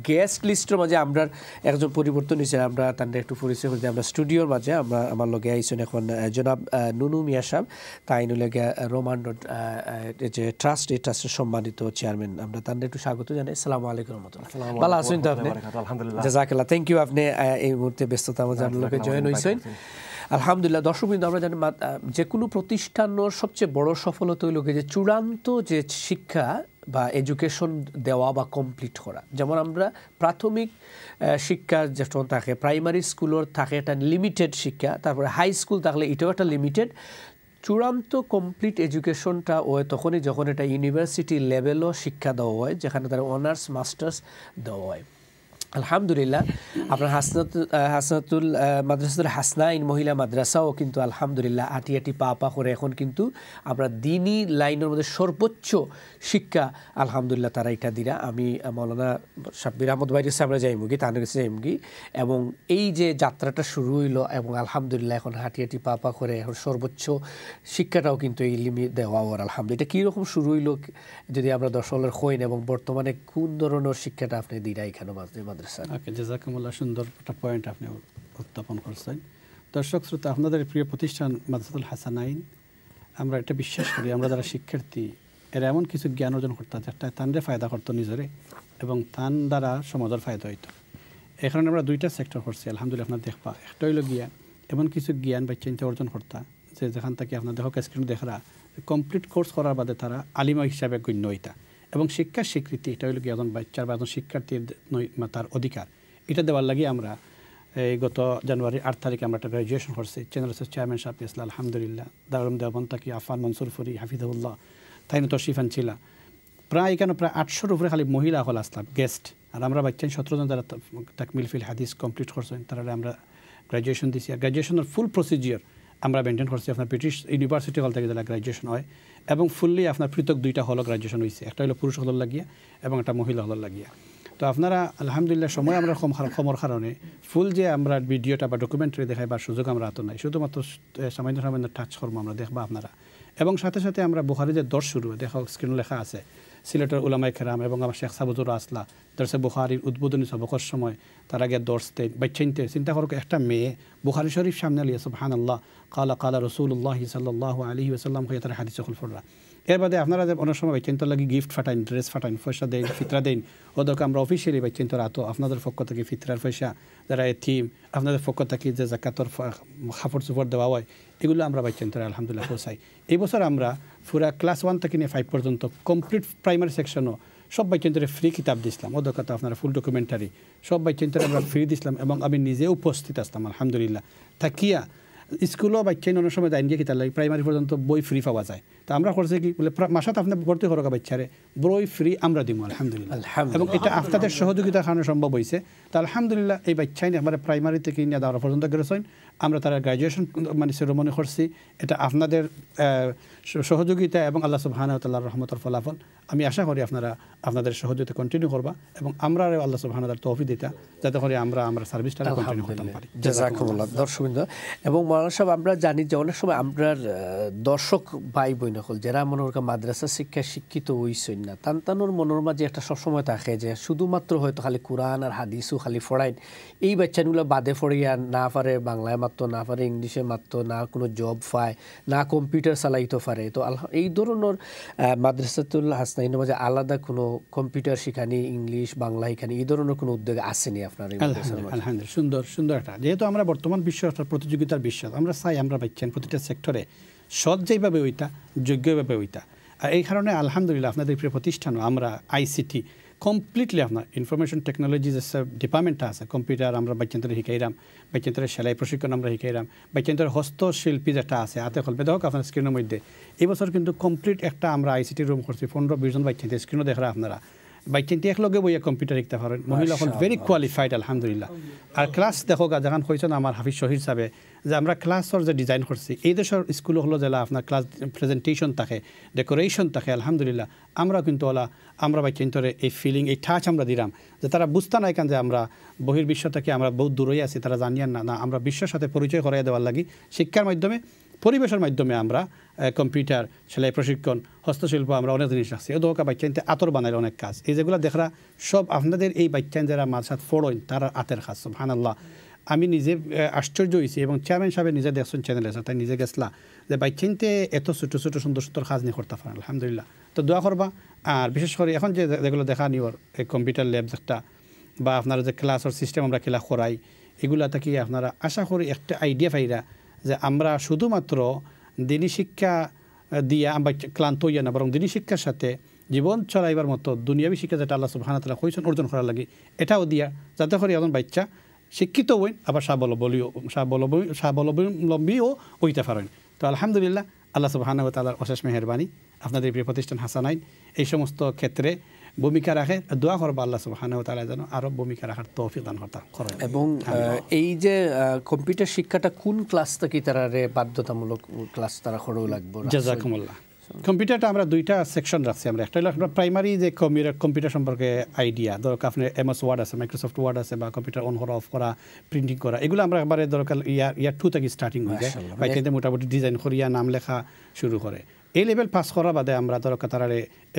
গেস্ট লিস্টের মাঝে আমরা একজন পরিবর্তন হয়েছে আমরা তার একটু পরিচয় করতে আমরা স্টুডিওর মাঝে আমরা আমার লগে আইছেন এখন জনাব নুনু মিয়া সাহেব তাই লগে রোমান যে ট্রাস্ট এই ট্রাস্টের সম্মানিত চেয়ারম্যান আমরা তাদের একটু স্বাগত জানাই সালামু আলাইকুম রহমতুল্লাহ ভালো আছেন তো আপনি আলহামদুলিল্লাহ জাজাকাল্লাহ থ্যাংক ইউ আপনি এই মুহূর্তে ব্যস্ততা জানলোকে জয়েন হয়েছেন আলহামদুলিল্লাহ দর্শকবৃন্দ আমরা জানি যে কোনো প্রতিষ্ঠানের সবচেয়ে বড় সফলতা হইল যে চূড়ান্ত যে শিক্ষা বা এডুকেশন দেওয়া বা কমপ্লিট করা যেমন আমরা প্রাথমিক শিক্ষা যখন থাকে প্রাইমারি স্কুলের থাকে একটা লিমিটেড শিক্ষা তারপরে হাই স্কুল থাকলে এটাও একটা লিমিটেড চূড়ান্ত কমপ্লিট এডুকেশনটা ওয়ে তখনই যখন এটা ইউনিভার্সিটি লেভেলও শিক্ষা দেওয়া হয় যেখানে তারা অনার্স মাস্টার্স দেওয়া হয় আলহামদুলিল্লাহ আপনার হাসনাত হাসনাতুল মাদ্রাসাতুল হাসনাইন মহিলা মাদ্রাসাও কিন্তু আলহামদুলিল্লাহ আটি আটি পা পা করে এখন কিন্তু আমরা দিনই লাইনের মধ্যে সর্বোচ্চ শিক্ষা আলহামদুলিল্লাহ তারা এটা দিরা আমি মৌলানা সাব্বির আহমদ ভাইয়ের কাছে আমরা যাইমুগি তানের কাছে যাইমুগি এবং এই যে যাত্রাটা শুরু হইলো এবং আলহামদুলিল্লাহ এখন হাঁটি হাঁটি পা পা করে এখন সর্বোচ্চ শিক্ষাটাও কিন্তু এই লিমি দেওয়া ওর আলহামদুলিল্লাহ এটা কীরকম শুরু হইলো যদি আমরা দর্শকের হইন এবং বর্তমানে কোন ধরনের শিক্ষাটা আপনি দিরা এখানে মাদ্রাসা ওকে জাজাকুমুল্লাহ সুন্দর একটা পয়েন্ট আপনি উত্থাপন করছেন দর্শক শ্রোতা আপনাদের প্রিয় প্রতিষ্ঠান মাদ্রাসাতুল হাসানাইন আমরা এটা বিশ্বাস করি আমরা যারা শিক্ষার্থী এরা এমন কিছু জ্ঞান অর্জন করতাম যেটা তানরে ফায়দা করতো নিজেরে এবং তান দ্বারা সমাজের ফায়দা হইতো এখন আমরা দুইটা সেক্টর করছি আলহামদুলিল্লাহ আপনার দেখবা একটা হইল গিয়া এমন কিছু জ্ঞান বা চিন্তা অর্জন করতা যে যেখান থেকে আপনার দেহ স্ক্রিন দেখারা কমপ্লিট কোর্স করার বাদে তারা আলিমা হিসাবে গণ্য হইতা এবং শিক্ষার স্বীকৃতি এটা হলো কি একজন বাচ্চার বা একজন শিক্ষার্থীর তার অধিকার এটা দেওয়ার লাগে আমরা এই গত জানুয়ারি আট তারিখে আমরা একটা গ্রাজুয়েশন করছি চেনারসের চেয়ারম্যান সাহেব ইসলাম আলহামদুলিল্লাহ দারুম দেওয়ান তাকি আফান মনসুর ফুরি তাই তাইন তশিফান ছিল প্রায় এখানে প্রায় আটশোর উপরে খালি মহিলা হল আসলাম গেস্ট আর আমরা সতেরো জন যারা তাকমিল ফিল হাদিস কমপ্লিট করছেন তারা আমরা গ্রাজুয়েশন দিছি আর গ্রাজুয়েশনের ফুল প্রসিজিওর আমরা মেনটেন করছি আপনার ব্রিটিশ ইউনিভার্সিটি হল থেকে যারা গ্রাজুয়েশন হয় এবং ফুললি আপনার পৃথক দুইটা হল গ্রাজুয়েশন হয়েছে একটা হলো পুরুষ হলর লাগিয়া এবং একটা মহিলা হলর লাগিয়া তো আপনারা আলহামদুলিল্লাহ সময় আমরা কমর কারণে ফুল যে আমরা ভিডিওটা বা ডকুমেন্টারি দেখাইবার সুযোগ আমরা এত নাই শুধুমাত্র সামান্য সামান্য টাচ কর্ম আমরা দেখবা আপনারা এবং সাথে সাথে আমরা বুহারি যে দর্শ শুরু দেখ স্ক্রিন লেখা আছে সিলেটের উলামাই খেরাম এবং আমার শেখ সাবুজুর আসলা দর্শে বুহারির উদ্বোধনী সবকর সময় তার আগে দর্শতে বা চিন্তা করো একটা মেয়ে বুহারি শরীফ সামনে লিয়ে সব হান আল্লাহ কালা কালা রসুল্লাহ সাল্লাহ আলী আসাল্লাম হয়ে তারা হাদিস খুলফররা এর বাদে আপনারা যে অনেক সময় বাচ্চেন তোর লাগে গিফট ফাটাইন ড্রেস ফাটাইন পয়সা দেন ফিতরা দেন ওদেরকে আমরা অফিসিয়ালি বাচ্চেন তোর আতো আপনাদের পক্ষ থেকে ফিতরার পয়সা যারা এথিম আপনাদের পক্ষ থেকে যে জাকাতর খাপড় চুপড় দেওয়া হয় এগুলো আমরা বাচ্চেন তোর আলহামদুলিল্লাহ পোসাই এই বছর আমরা পুরা ক্লাস ওয়ান থেকে নিয়ে ফাইভ পর্যন্ত কমপ্লিট প্রাইমারি সেকশনও সব বাচ্চেন্তরে ফ্রি কিতাব দিছিলাম ও কথা আপনারা ফুল ডকুমেন্টারি সব বাচ্চেন্তরে আমরা ফ্রি দিয়েছিলাম এবং আমি নিজে উপস্থিত আসতাম আলহামদুলিল্লাহ থাকিয়া স্কুলও বাচ্চাই অনেক সময় যাইন গিয়ে কিতার লাগে প্রাইমারি পর্যন্ত বই ফ্রি পাওয়া যায় তো আমরা করছি কি বলে মাসাত আপনার ভর্তি করকা বাচ্চারে বই ফ্রি আমরা দিব আলহামদুলিল্লাহ এবং এটা আপনাদের সহযোগিতার কারণে সম্ভব হয়েছে তো আলহামদুলিল্লাহ এই বাচ্চাই আমার প্রাইমারি থেকে নিয়ে দাঁড়া পর্যন্ত গেছেন আমরা তারা গ্র্যাজুয়েশন মানে শিরোমণি করছি এটা আপনাদের সহযোগিতা এবং আল্লাহ সুবাহানতাল্লাহ রহমতর ফলাফল আমি আশা করি আপনারা আপনাদের সহযোগিতা কন্টিনিউ করবা এবং আমরা আল্লাহ সুবাহানতার তফি দিতা যাতে করে আমরা আমরা সার্ভিসটা দর্শক এবং মৌলানা সাহেব আমরা জানি যে অনেক সময় আমরা দর্শক ভাই বোন হল যারা মনোরকা মাদ্রাসা শিক্ষা শিক্ষিত হইছেন না তান্তানোর মনোর মাঝে একটা সবসময় থাকে যে শুধুমাত্র হয়তো খালি কোরআন আর হাদিসু খালি ফড়াইন এই বাচ্চাগুলো বাদে ফড়িয়া না পারে বাংলায় মাত্র না পারে ইংলিশে মাত্র না কোনো জব পায় না কম্পিউটার চালাইতে পারে তো আল্লাহ এই ধরনের মাদ্রাসাতুল হাসনাইন মাঝে আলাদা কোনো কম্পিউটার শিখানি ইংলিশ বাংলা এখানে এই ধরনের কোনো উদ্যোগ আসেনি আপনার সুন্দর সুন্দর একটা যেহেতু আমরা বর্তমান বিশ্ব প্রতিযোগিতার বিশ্ব আমরা চাই আমরা পাচ্ছেন প্রতিটা সেক্টরে সৎ যেভাবে ওইটা যোগ্যভাবে ওইটা আর এই কারণে আলহামদুলিল্লাহ আপনাদের প্রিয় প্রতিষ্ঠানও আমরা আইসিটি কমপ্লিটলি আপনার ইনফরমেশন টেকনোলজি যে ডিপার্টমেন্টটা আছে কম্পিউটার আমরা বাচ্চান্তরে শিকাইরাম বাচ্চাদের সেলাই প্রশিক্ষণ আমরা শিকাইরাম বাচ্চাদের হস্তশিল্পী যেটা আছে হাতে কল্পে দেখো আপনার স্ক্রিনের মধ্যে এই বছর কিন্তু কমপ্লিট একটা আমরা আইসিটি রুম করছি পনেরো বিশজন বাচ্চাদের স্ক্রিনও দেখা আপনারা বাই চিন্তি একলগে বইয়া কম্পিউটার শিখতে পারেন মহিলা হল ভেরি কোয়ালিফাইড আলহামদুলিল্লাহ আর ক্লাস দেখো যখন হয়েছেন আমার হাফিজ শহীদ সাহেবে যে আমরা ক্লাসর যে ডিজাইন করছি এই দেশের স্কুল হলো যেলা আপনার ক্লাস প্রেজেন্টেশন থাকে ডেকোরেশন থাকে আলহামদুলিল্লাহ আমরা কিন্তু ওলা আমরা বাই চিন্তরে এই ফিলিং এই ঠাচ আমরা দিলাম যে তারা বুঝতে নাই কেন যে আমরা বহির্বিশ্ব থেকে আমরা বহু দূরেই আছি তারা জানিয়ান না না আমরা বিশ্বের সাথে পরিচয় করাই দেওয়ার লাগি শিক্ষার মাধ্যমে পরিবেশের মাধ্যমে আমরা কম্পিউটার সেলাই প্রশিক্ষণ হস্তশিল্প আমরা অনেক জিনিস রাখছি দোকা বাচ্চাইনতে আতর বানাই অনেক কাজ এই যেগুলো দেখরা সব আপনাদের এই বাচ্চাইন যারা সাথে ফড়ইন তারা আতের খাস হানাল্লাহ আমি নিজে আশ্চর্য হয়েছি এবং চেয়ারম্যান সাহেব নিজে দেখছেন চ্যানেলে তাই নিজে গেছলা যে বাচ্চাইনতে এত ছোটো ছোটো সুন্দর সুন্দর কাজ নিয়ে করতে পারেন আলহামদুলিল্লাহ তো দোয়া করবা আর বিশেষ করে এখন যে যেগুলো দেখা নিওর এই কম্পিউটার ল্যাব একটা বা আপনার যে ক্লাসের সিস্টেম আমরা খেলা করাই এগুলো থেকে আপনারা আশা করি একটা আইডিয়া পাইরা যে আমরা শুধুমাত্র দিনী শিক্ষা দিয়ে আমরা ক্লান্ত হইয়া না বরং দিনী শিক্ষার সাথে জীবন চলাইবার মতো দুনিয়াবি শিক্ষা যেটা আল্লাহ সুবাহানা তালা হয়েছেন অর্জন করার লাগে এটাও দিয়া যাতে করে এখন বাচ্চা শিক্ষিত হইন আবার স্বাবলম্বীও স্বাবলম্বী স্বাবলম্বলম্বীও হইতে পারেন তো আলহামদুলিল্লাহ আল্লাহ সুবাহানা তালার অশেষ মেহরবানি আপনাদের প্রিয় প্রতিষ্ঠান হাসানাইন এই সমস্ত ক্ষেত্রে ভূমিকা রাখে দোয়া করবো আল্লাহ সুবাহানা তালা যেন আরও ভূমিকা রাখার তৌফিক দান করতাম এবং হ্যাঁ, এই যে কম্পিউটার শিক্ষাটা কোন ক্লাস থেকে তারা বাধ্যতামূলক ক্লাস তারা করেও লাগবে জাজাকুমুল্লাহ কম্পিউটারটা আমরা দুইটা সেকশন রাখছি আমরা একটা হলো আপনার প্রাইমারি যে কম্পিউটার সম্পর্কে আইডিয়া ধরো আপনার এমএস ওয়ার্ড আছে মাইক্রোসফট ওয়ার্ড আছে বা কম্পিউটার অন হর অফ করা প্রিন্টিং করা এগুলো আমরা একবারে দরকার ইয়ার ইয়ার টু থেকে স্টার্টিং হয়ে যায় মোটামুটি ডিজাইন করিয়া নাম লেখা শুরু করে এই লেভেল পাস করার বাদে আমরা ধরো তারা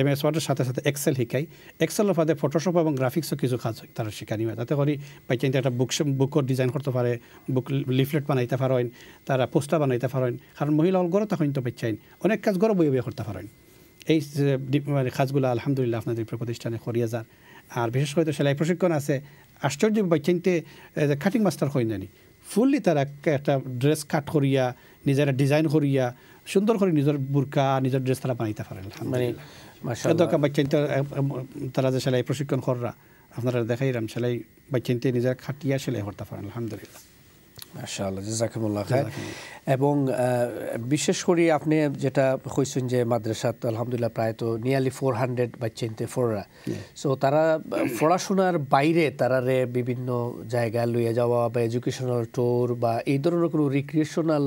এম এস ওয়ার্ডের সাথে সাথে এক্সেল শিকাই এক্সেলের বাদে ফটোশপ এবং গ্রাফিক্সও কিছু কাজ তারা শিখানি হয় তাতে করি বাইচাইতে একটা বুক বুকর ডিজাইন করতে পারে বুক লিফলেট বানাইতে পারেন তারা পোস্টার বানাইতে পারেন কারণ মহিলা অলগরও তখন তো বাইচাইন অনেক কাজ গরো বইয়ে বইয়ে করতে পারেন এই মানে কাজগুলো আলহামদুলিল্লাহ আপনাদের প্রতিষ্ঠানে করিয়া যার আর বিশেষ করে তো সেলাই প্রশিক্ষণ আছে আশ্চর্য বাইচাইনতে কাটিং মাস্টার হয় জানি ফুললি তারা একটা ড্রেস কাট করিয়া নিজেরা ডিজাইন করিয়া সুন্দর করে নিজের বুরকা নিজের ড্রেস তারা বানাইতে পারেন মানে, তারা যে সেলাই প্রশিক্ষণ কররা আপনারা দেখাইলাম সেলাই বাচ্চাইতে নিজের খাটিয়া সেলাই করতে পারেন আলহামদুলিল্লাহ মাশাআল্লাহ জাজাকুমুল্লাহ খায় এবং বিশেষ করে আপনি যেটা কইছেন যে মাদ্রাসাত আলহামদুলিল্লাহ প্রায় তো নিয়ারলি ফোর হান্ড্রেড চিনতে ফোররা সো তারা পড়াশোনার বাইরে তারারে বিভিন্ন জায়গা লইয়া যাওয়া বা এডুকেশনাল ট্যুর বা এই ধরনের কোনো রিক্রিয়েশনাল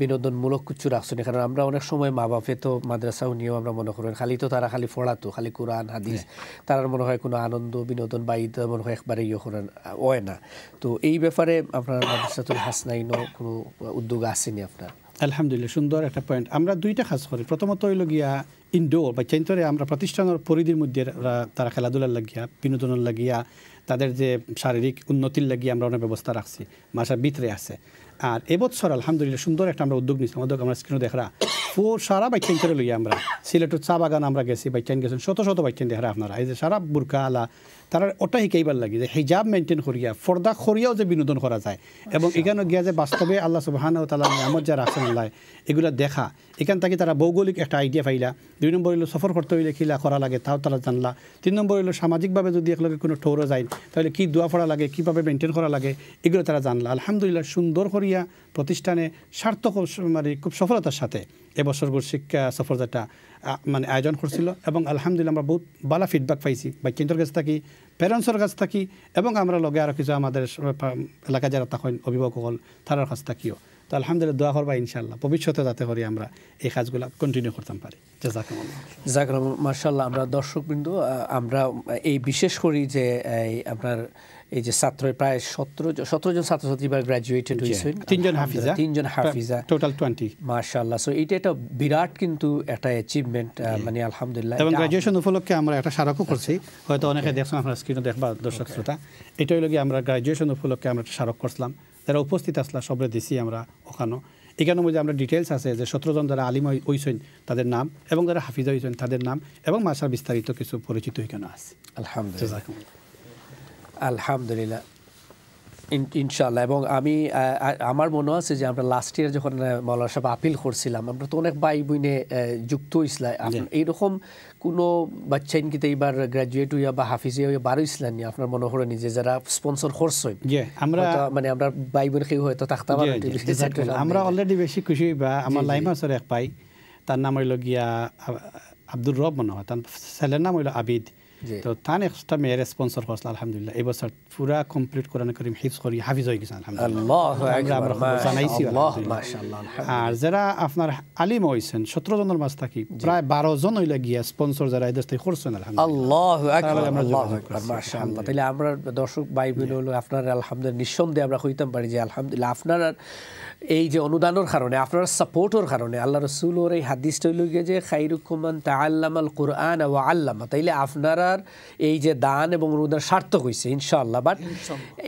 বিনোদনমূলক কিছু রাখছেন এখানে কারণ আমরা অনেক সময় মা বাপে তো মাদ্রাসাও নিয়েও আমরা মনে করেন খালি তো তারা খালি ফোড়াতো খালি কোরআন হাদিস তারা মনে হয় কোনো আনন্দ বিনোদন বা ঈদ মনে হয় একবারে ইয়ে করেন ওয়ে না তো এই ব্যাপারে আপনার মাদ্রাসাতুল হাসনাইনও কোনো উদ্যোগ আসেনি কাহিনী আপনার আলহামদুলিল্লাহ সুন্দর একটা পয়েন্ট আমরা দুইটা কাজ করি প্রথমত হইল গিয়া ইনডোর বা চেন্তরে আমরা প্রতিষ্ঠানের পরিধির মধ্যে তারা খেলাধুলার লাগিয়া বিনোদনের লাগিয়া তাদের যে শারীরিক উন্নতির লাগিয়ে আমরা অনেক ব্যবস্থা রাখছি মাসার ভিতরে আছে আর এবছর আলহামদুলিল্লাহ সুন্দর একটা আমরা উদ্যোগ নিয়েছিলাম উদ্যোগ আমরা স্ক্রিনে দেখরা ও সারা বাইকেন করে লই আমরা সিলেটের চা বাগান আমরা গেছি বাইকেন গেছেন শত শত বাইকেন দেখরা আপনারা এই যে সারা বুরকা আলা তারা ওটা শিকাইবার লাগে যে হিজাব মেনটেন করিয়া ফর্দা করিয়াও যে বিনোদন করা যায় এবং আচ্ছা। এখানে গিয়া যে বাস্তবে আল্লাহ সুবাহান ও তালা নিয়ামত যারা আছেন আল্লাহ এগুলো দেখা এখান থেকে তারা ভৌগোলিক একটা আইডিয়া পাইলা দুই নম্বর হইলো সফর করতে হইলে খিলা করা লাগে তাও তারা জানলা তিন নম্বর হইলো সামাজিকভাবে যদি একলগে কোনো ঠৌরো যায় তাহলে কি দোয়া পড়া লাগে কীভাবে মেনটেন করা লাগে এগুলো তারা জানলা আলহামদুলিল্লাহ সুন্দর করি কোরিয়া প্রতিষ্ঠানে সার্থক মানে খুব সফলতার সাথে এবছর শিক্ষা সফলতাটা মানে আয়োজন করছিল এবং আলহামদুলিল্লাহ আমরা বহুত ভালো ফিডব্যাক পাইছি বা কেন্দ্রের কাছে থাকি প্যারেন্টসের কাছ থাকি এবং আমরা লগে আরও কিছু আমাদের এলাকা যারা তখন হল তারার কাছে থাকিও তো আলহামদুলিল্লাহ দোয়া করবা ইনশাল্লাহ ভবিষ্যতে যাতে করে আমরা এই কাজগুলো কন্টিনিউ করতাম পারি জাকাল মার্শাল্লাহ আমরা দর্শকবৃন্দ আমরা এই বিশেষ করি যে আপনার এই যে ছাত্র প্রায় সতেরো সতেরো জন ছাত্রছাত্রী বা গ্রাজুয়েটেড হয়েছে তিনজন হাফিজা তিনজন হাফিজা টোটাল টোয়েন্টি মার্শাল্লাহ সো এটা একটা বিরাট কিন্তু একটা অ্যাচিভমেন্ট মানে আলহামদুলিল্লাহ এবং গ্রাজুয়েশন উপলক্ষে আমরা একটা স্মারকও আচ্ছা। করছি হয়তো অনেকে দেখছেন আপনার স্ক্রিনে দেখবা দর্শক শ্রোতা এটা হলো আমরা গ্রাজুয়েশন উপলক্ষে আমরা একটা স্মারক করছিলাম যারা উপস্থিত আসলাম সবরে দিছি আমরা ওখানেও এখানে মধ্যে আমরা ডিটেলস আছে যে সতেরোজন যারা আলিম হইছেন তাদের নাম এবং যারা হাফিজা হইছেন তাদের নাম এবং মাসার বিস্তারিত কিছু পরিচিত এখানে আছে আলহামদুলিল্লাহ আলহামদুলিল্লাহ ইনশাল্লাহ এবং আমি আমার মনে আছে যে আমরা লাস্ট ইয়ার যখন মৌলানা সাহেব আপিল করছিলাম আমরা তো অনেক বাই বুইনে যুক্ত হয়েছিলাম এইরকম কোনো বাচ্চা ইনকিতে এইবার গ্রাজুয়েট হইয়া বা হাফিজে হইয়া বারো ইসলাম নিয়ে আপনার মনে হলো নিজে যারা স্পন্সর করছেন আমরা মানে আমরা বাই বোন খেয়ে হয়তো থাকতে আমরা অলরেডি বেশি খুশি বা আমার লাইমা স্যার এক পাই তার নাম হইল গিয়া আব্দুর রব মনে হয় তার ছেলের নাম হইল আবিদ তো তান মেয়ের স্পন্সর আলহামদুলিল্লাহ এই পুরা কমপ্লিট কোরআন করিম হিফজ করি হাফিজ হয়ে গেছে আলহামদুলিল্লাহ আর যারা আপনার আলিম হয়েছেন সতেরো জনের মাছ থাকি প্রায় বারো জন হইলে গিয়া স্পন্সর যারা এদের থেকে করছেন আলহামদুলিল্লাহ তাহলে আমরা দর্শক ভাই বোন হলো আপনার আলহামদুলিল্লাহ নিঃসন্দেহে আমরা হইতাম পারি যে আলহামদুলিল্লাহ আপনার এই যে অনুদানের কারণে আপনার সাপোর্টর কারণে আল্লাহ রসুলোর এই হাদিসটা হইল যে খাইরুকুমান তা আল্লাম কোরআন ও আল্লামা তাইলে আপনারা মাদ্রাসার এই যে দান এবং অনুদান সার্থক হয়েছে ইনশাআল্লাহ বাট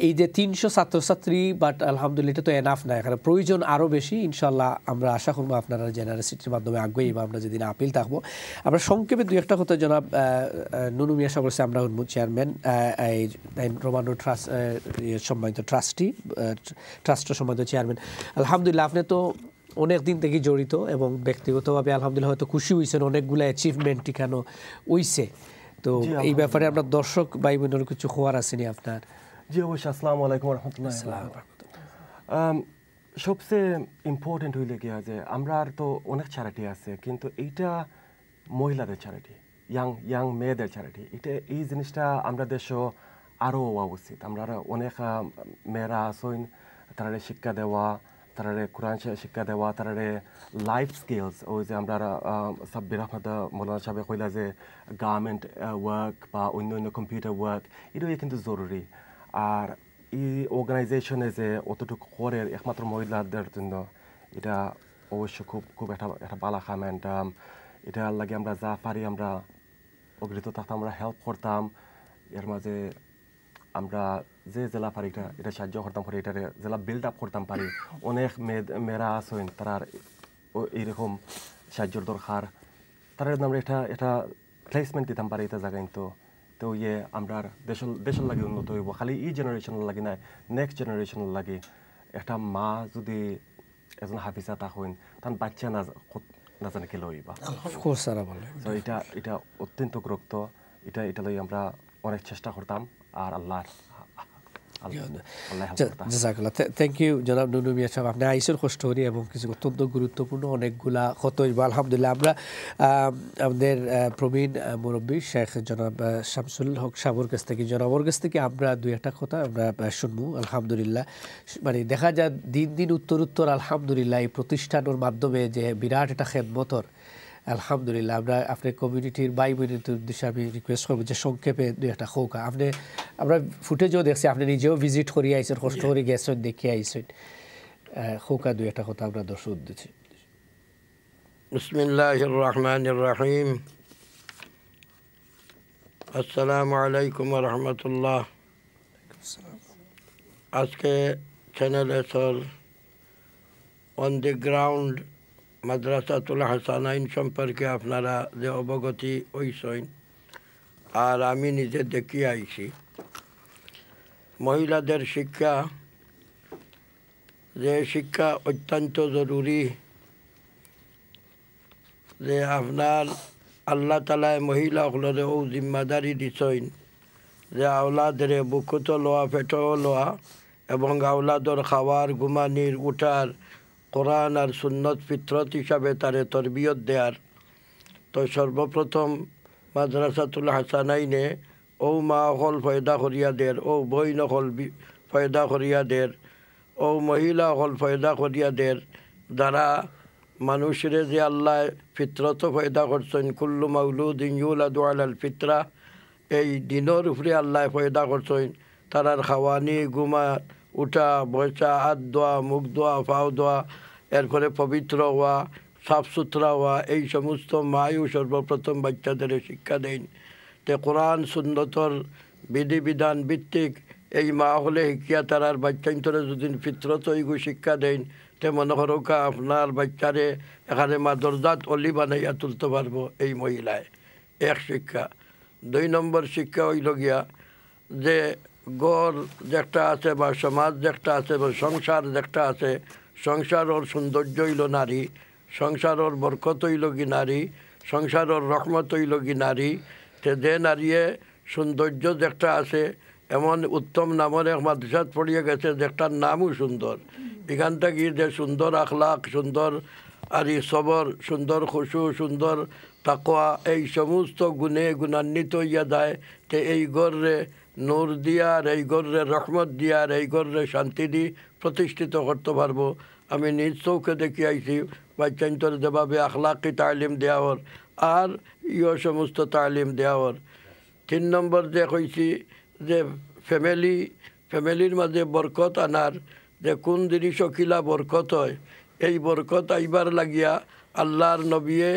এই যে তিনশো ছাত্রছাত্রী বাট আলহামদুলিল্লাহ এটা তো এনাফ না এখানে প্রয়োজন আরও বেশি ইনশাআল্লাহ আমরা আশা করবো আপনারা জেনারেসিটির মাধ্যমে আগ্রহী বা আমরা যেদিন আপিল থাকবো আমরা সংক্ষেপে দু একটা কথা জনাব নুনু মিয়া সকল আমরা চেয়ারম্যান এই রোমানো ট্রাস্ট ইয়ে সম্মানিত ট্রাস্টি ট্রাস্ট সম্মানিত চেয়ারম্যান আলহামদুলিল্লাহ আপনি তো অনেক দিন থেকে জড়িত এবং ব্যক্তিগতভাবে আলহামদুলিল্লাহ হয়তো খুশি হয়েছেন অনেকগুলো অ্যাচিভমেন্ট এখানে হইছে তো এই ব্যাপারে আপনার দর্শক ভাই বোনের কিছু হওয়ার আসেনি আপনার জি অবশ্যই আসসালামু আলাইকুম রহমতুল্লাহ সবচেয়ে ইম্পর্টেন্ট হইলে কি আছে আমরা তো অনেক চ্যারিটি আছে কিন্তু এইটা মহিলাদের চ্যারিটি ইয়াং ইয়াং মেয়েদের চ্যারিটি এটা এই জিনিসটা আমরা দেশও আরও হওয়া উচিত আমরা অনেক মেয়েরা আসইন তারা শিক্ষা দেওয়া তারারে কোরআন শিক্ষা দেওয়া তারারে লাইফ স্কিলস ওই যে আমরা সাব্বির আহমদ মৌলানা সাহেব কইলা যে গার্মেন্ট ওয়ার্ক বা অন্য অন্য কম্পিউটার ওয়ার্ক এটাই কিন্তু জরুরি আর এই অর্গানাইজেশনে যে অতটুকু করে একমাত্র মহিলাদের জন্য এটা অবশ্য খুব খুব একটা একটা বালা খাম এটা লাগে আমরা যা পারি আমরা অগ্রিত থাকতাম আমরা হেল্প করতাম এর মাঝে আমরা যে জেলা পারি এটা এটা সাহায্য করতাম পারি এটা জেলা বিল্ড আপ করতাম পারি অনেক মেয়েরা আছেন তারা এইরকম সাহায্যর দরকার তারা আমরা এটা এটা প্লেসমেন্ট দিতাম পারি এটা জায়গায় তো তো ইয়ে আমরা দেশের দেশের লাগে উন্নত হইব খালি ই জেনারেশনের লাগে নাই নেক্সট জেনারেশনের লাগে এটা মা যদি এজন হাফিজা তা হইন তার বাচ্চা না নাজানে কে লইবা এটা এটা অত্যন্ত গুরুত্ব এটা এটা লই আমরা অনেক চেষ্টা করতাম আর আল্লাহ থ্যাংক ইউ জনাব নুনু মিয়া সাহেব আপনি আইসের কষ্ট এবং কিছু অত্যন্ত গুরুত্বপূর্ণ অনেকগুলা হতই বা আলহামদুলিল্লাহ আমরা আমাদের প্রবীণ মুরব্বী শেখ জনাব শামসুল হক সাবর কাছ থেকে জনাবর কাছ থেকে আমরা দুই একটা কথা আমরা শুনবো আলহামদুলিল্লাহ মানে দেখা যায় দিন দিন উত্তর উত্তর আলহামদুলিল্লাহ এই প্রতিষ্ঠানের মাধ্যমে যে বিরাট একটা খেদমতর আলহামদুলিল্লাহ আমরা আপনার কমিউনিটির বাই বোনের উদ্দেশ্যে আমি রিকোয়েস্ট করবো যে সংক্ষেপে দু একটা হোক আপনি আমরা ফুটেজও দেখছি আপনি নিজেও ভিজিট করিয়ে আইসেন কষ্ট করে গেছেন দেখে আইসেন হোকা দু একটা কথা আমরা দর্শক উদ্দেশ্যে বিসমিল্লাহ রহমান রাহিম আসসালামু আলাইকুম রহমতুল্লাহ আজকে চ্যানেল অন দি গ্রাউন্ড মাদ্রাসা হাসান আইন সম্পর্কে আপনারা যে অবগতি হইসইন আর আমি নিজে দেখি আইছি মহিলাদের শিক্ষা যে শিক্ষা অত্যন্ত জরুরি যে আপনার আল্লাহ তালায় মহিলা ও জিম্মাদারি দিছেন যে আওলাদরে বুকুত লোয়া পেটও লোয়া এবং আওলাদর খাওয়ার ঘুমানির উঠার কোরআন আর সুন্নত ফিতরত হিসাবে তারে তরবিয়ত দেয়ার তো সর্বপ্রথম মাদ্রাসাতুল হাসানাইনে ও মা হল ফয়দা দের ও বই নকল ফয়দা দের ও মহিলা হল ফয়দা দের যারা মানুষের যে আল্লাহ ফিতরত ফয়দা করছেন কুল্লু মাউলুদ ইউলাদু আলাল ফিতরা এই দিনের উপরে আল্লাহ ফয়দা করছেন তারার খাওয়ানি গুমা উঠা বসা হাত ধোয়া মুখ ধোয়া পাও ধোয়া এরপরে পবিত্র হওয়া সাফসুতরা হওয়া এই সমস্ত মায়ু সর্বপ্রথম বাচ্চাদের শিক্ষা দেন তে কোরআন বিধি বিধিবিধান ভিত্তিক এই মা হলে শিক্ষা তারার বাচ্চান্তরে যদি ফিতরত এইগু শিক্ষা দেন তে মনে কা আপনার বাচ্চারে এখানে মা দরজাত অলি বানাইয়া তুলতে পারবো এই মহিলায় এক শিক্ষা দুই নম্বর শিক্ষা হইল গিয়া যে গর যেটা আছে বা সমাজ যেটা আছে বা সংসার যেটা আছে সংসার ওর সৌন্দর্য হইল নারী সংসার ওর বরকত হইল কি নারী সংসার ওর রহমত হইল কি নারী তে যে নারীয়ে সৌন্দর্য দেখটা আছে এমন উত্তম নামের এক মাদ্রাসাত পড়িয়ে গেছে দেখটার নামও সুন্দর এখান থেকে যে সুন্দর আখলাখ সুন্দর আরি সবর সুন্দর খুশু সুন্দর তাকোয়া এই সমস্ত গুণে গুণান্বিত হইয়া যায় তে এই গড়রে নূর দিয়া আর এই গর্রে রহমত দিয়া আর এই গর্রে শান্তি দি প্রতিষ্ঠিত করতে পারবো আমি নিজ চৌকে দেখি আইছি বাচ্চান্তর যেভাবে আখলাকি তালিম দেওয়ার আর ইয় সমস্ত তালিম দেওয়ার তিন নম্বর যে কইছি যে ফ্যামিলি ফ্যামিলির মাঝে বরকত আনার যে কোন জিনিস কিলা বরকত হয় এই বরকত আইবার লাগিয়া আল্লাহর নবিয়ে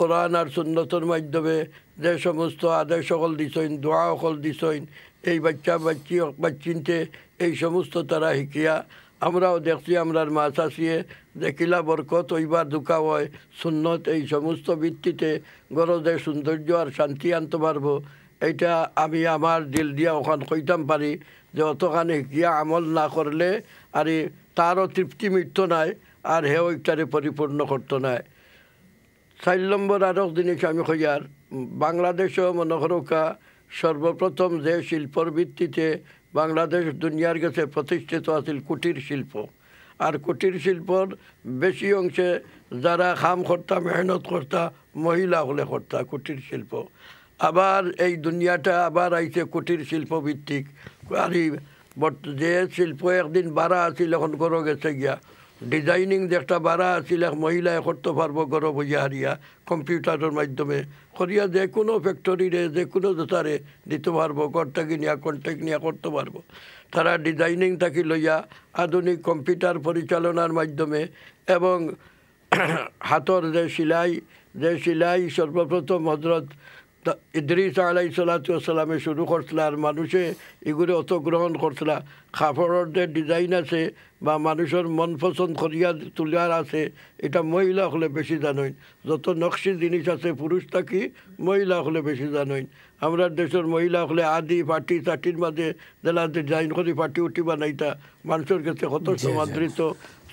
কোরআন আর সুন্নতর মাধ্যমে যে সমস্ত আদেশ সকল দিছইন দোয়া সকল দিছইন এই বাচ্চা বাচ্চি বাচ্চিনতে এই সমস্ত তারা শিকিয়া আমরাও দেখছি আমরার মাছ আসিয়ে দেখিলা বরকত ওইবার দুকা হয় সুন্নত এই সমস্ত ভিত্তিতে গরদের সৌন্দর্য আর শান্তি আনতে পারব এটা আমি আমার দিল দিয়া ওখান কইতাম পারি যে অতখানি শিকিয়া আমল না করলে আর তারও তৃপ্তি মৃত্যু নাই আর হেও ইত্যাদি পরিপূর্ণ করতো নাই চার নম্বর আরক জিনিস আমি খোঁজার বাংলাদেশও মনে করুকা সর্বপ্রথম যে শিল্পর ভিত্তিতে বাংলাদেশ দুনিয়ার কাছে প্রতিষ্ঠিত আছিল কুটির শিল্প আর কুটির শিল্পর বেশি অংশে যারা খাম কর্তা মেহনত কর্তা মহিলা হলে কর্তা কুটির শিল্প আবার এই দুনিয়াটা আবার আইছে কুটির শিল্প ভিত্তিক আর যে শিল্প একদিন বাড়া আছিল এখন করো গেছে গিয়া ডিজাইনিং যে একটা বাড়া আছিল এক মহিলায় করতে পারবো গড় হইয়া হারিয়া কম্পিউটারের মাধ্যমে করিয়া যে কোনো ফ্যাক্টরিরে যে কোনো জোতারে দিতে পারবো গড়টাকে নিয়ে কন্ট্যাক্ট নিয়ে করতে পারবো তারা ডিজাইনিং থাকি লইয়া আধুনিক কম্পিউটার পরিচালনার মাধ্যমে এবং হাতর যে সিলাই যে সিলাই সর্বপ্রথম হজরত তা ইদ্রিস আলাই সালাতামে শুরু করছিল আর মানুষে এগুলো অত গ্রহণ করছিল খাফড়ের যে ডিজাইন আছে বা মানুষের মন পছন্দ করিয়া তোলার আছে এটা মহিলা হলে বেশি জানইন যত নকশি জিনিস আছে পুরুষ থাকি মহিলা হলে বেশি জানইন আমরা দেশের মহিলা হলে আদি পাটি চাটির মাঝে জেলা ডিজাইন করে পাটি উঠি বানাইতা মানুষের ক্ষেত্রে কত সমাদৃত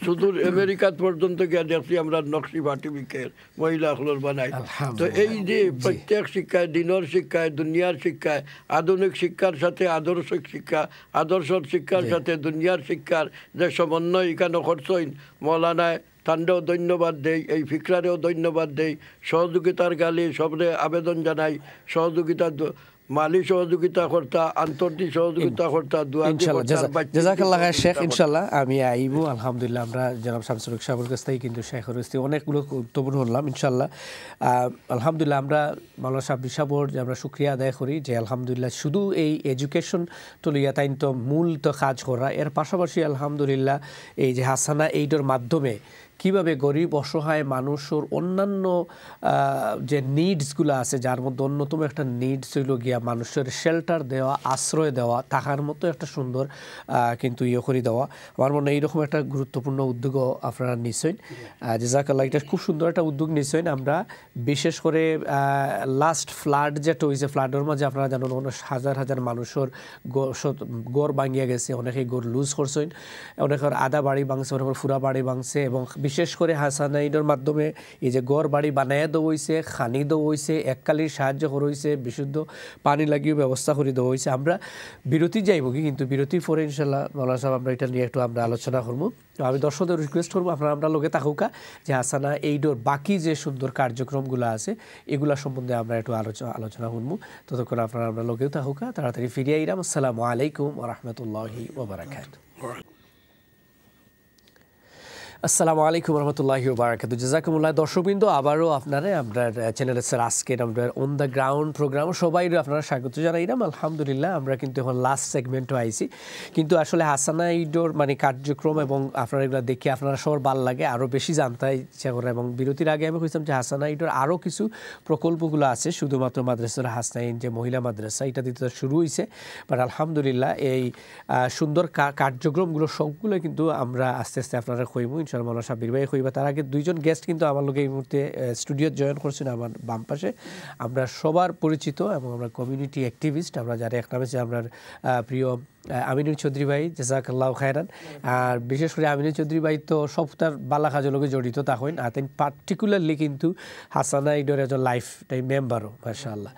সুদূর আমেরিকা পর্যন্ত গিয়ে দেখছি আমরা নকশি ভাটিবিকের মহিলা হলোর বানাই তো এই যে প্রত্যেক শিক্ষায় দিনের শিক্ষায় দুনিয়ার শিক্ষায় আধুনিক শিক্ষার সাথে আদর্শ শিক্ষা আদর্শ শিক্ষার সাথে দুনিয়ার শিক্ষার যে সমন্বয় এখানে করছইন মৌলানায় তাণ্ডেও ধন্যবাদ দেই এই ফিকরারেও ধন্যবাদ দেই সহযোগিতার গালি সবরে আবেদন জানাই সহযোগিতা মালি সহযোগিতা আন্তর্জাতিক সহযোগিতা জাজাকাল্লাহ শেখ ইনশাল্লাহ আমি আইব আলহামদুলিল্লাহ আমরা জনাব সাহেবের কাছ থেকে কিন্তু অনেকগুলো গুরুত্বপূর্ণ হলাম ইনশাল্লাহ আলহামদুলিল্লাহ আমরা যে আমরা সুক্রিয়া আদায় করি যে আলহামদুলিল্লাহ শুধু এই এডুকেশন তো লইয়া তাই তো মূল তো কাজ করা এর পাশাপাশি আলহামদুলিল্লাহ এই যে হাসানা এইটার মাধ্যমে কিভাবে গরিব অসহায় মানুষের অন্যান্য যে নিডসগুলো আছে যার মধ্যে অন্যতম একটা নিডস হইল গিয়া মানুষের শেল্টার দেওয়া আশ্রয় দেওয়া তাহার মতো একটা সুন্দর কিন্তু ইয়ে করে দেওয়া আমার মনে এইরকম একটা গুরুত্বপূর্ণ উদ্যোগও আপনারা নিশ্চয়ই যাকে এটা খুব সুন্দর একটা উদ্যোগ নিশ্চয়ই আমরা বিশেষ করে লাস্ট ফ্লাড যেটা হয়েছে ফ্লাডের মাঝে আপনারা জানেন অনেক হাজার হাজার মানুষের গড় ভাঙিয়া গেছে অনেকে গড় লুজ করছেন অনেকের আদা বাড়ি ভাঙছে অনেকের ফুরা বাড়ি ভাঙছে এবং বিশেষ করে হাসানাইনের মাধ্যমে এই যে গড় বাড়ি বানাইয়া দেওয়া হয়েছে খানি দেওয়া হয়েছে এককালীন সাহায্য করা হয়েছে বিশুদ্ধ পানি লাগিয়ে ব্যবস্থা করে দেওয়া হয়েছে আমরা বিরতি যাইব কি কিন্তু বিরতি পরে ইনশাল্লাহ মৌলানা সাহেব আমরা এটা নিয়ে একটু আমরা আলোচনা করবো আমি দর্শকদের রিকোয়েস্ট করবো আপনারা আমরা লোকে তাকুকা যে হাসানা এইডোর বাকি যে সুন্দর কার্যক্রমগুলো আছে এগুলা সম্বন্ধে আমরা একটু আলোচনা আলোচনা করবো ততক্ষণ আপনারা আমরা লোকেও তাকুকা তাড়াতাড়ি ফিরিয়ে ইরাম আসসালামু আলাইকুম রহমতুল্লাহি ওবরাকাত আসসালামু আলাইকুম রহমতুল্লাহি বারাকাত জাজাকুমুল্লাহ দর্শকবৃন্দ আবারও আপনারা আপনার চ্যানেল স্যার আজকের আপনার অন দ্য গ্রাউন্ড প্রোগ্রাম সবাই আপনারা স্বাগত জানাইলাম আলহামদুলিল্লাহ আমরা কিন্তু এখন লাস্ট সেগমেন্টও আইছি কিন্তু আসলে হাসানা ইডোর মানে কার্যক্রম এবং আপনারা এগুলো দেখে আপনারা সবার ভাল লাগে আরও বেশি জানতে ইচ্ছা করে এবং বিরতির আগে আমি কইছিলাম যে হাসানা ইডোর আরও কিছু প্রকল্পগুলো আছে শুধুমাত্র মাদ্রাসার হাসনাইন যে মহিলা মাদ্রাসা এটা দিতে শুরু হয়েছে বাট আলহামদুলিল্লাহ এই সুন্দর কার্যক্রমগুলো সবগুলো কিন্তু আমরা আস্তে আস্তে আপনারা কইব ডক্টর মৌলানা সাব্বির ভাই হইবা তার আগে দুইজন গেস্ট কিন্তু আমার লোকে এই মুহূর্তে স্টুডিও জয়েন করছেন আমার বাম পাশে আমরা সবার পরিচিত এবং আমরা কমিউনিটি অ্যাক্টিভিস্ট আমরা যারা এক নামে আমরা প্রিয় আমিনুল চৌধুরী ভাই আল্লাহ খায়রান আর বিশেষ করে আমিনুল চৌধুরী ভাই তো সবটার বালা কাজের লোকে জড়িত তা হইন আর তিনি পার্টিকুলারলি কিন্তু হাসানা ইডোর একজন লাইফ টাইম মেম্বারও আল্লাহ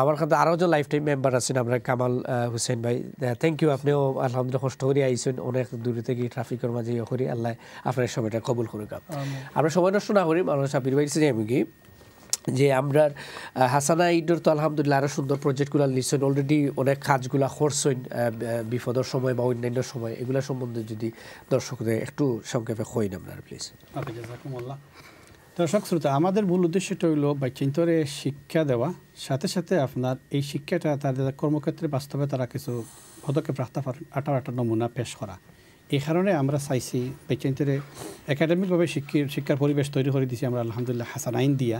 আমার কাছে আরও যে লাইফ টাইম মেম্বার আছেন আপনার কামাল হুসেন ভাই থ্যাংক ইউ আপনিও আলহামদুলিল্লাহ কষ্ট করে আইসেন অনেক দূরে থেকে ট্রাফিকের মাঝে ইয়ে করি আল্লাহ আপনার সময়টা কবুল করুক আমরা সময় নষ্ট না করি মানুষ আপির ভাই আমি কি যে আমরা হাসানা ইন্ডোর তো আলহামদুলিল্লাহ আরও সুন্দর প্রজেক্টগুলো নিশ্চয়ই অলরেডি অনেক কাজগুলো করছেন বিপদের সময় বা অন্যান্য সময় এগুলো সম্বন্ধে যদি দর্শকদের একটু সংক্ষেপে হইন আপনার প্লিজ দর্শক শ্রোতা আমাদের মূল উদ্দেশ্যটা হইল বাচ্চিন্তরে শিক্ষা দেওয়া সাথে সাথে আপনার এই শিক্ষাটা তাদের কর্মক্ষেত্রে বাস্তবে তারা কিছু পদক্ষেপ রাখতে পারেন আঠারো আঠারো নমুনা পেশ করা এই কারণে আমরা চাইছি বাচ্চিন্তরে একাডেমিকভাবে শিক্ষার পরিবেশ তৈরি করে দিয়েছি আমরা আলহামদুলিল্লাহ হাসান আইন দিয়া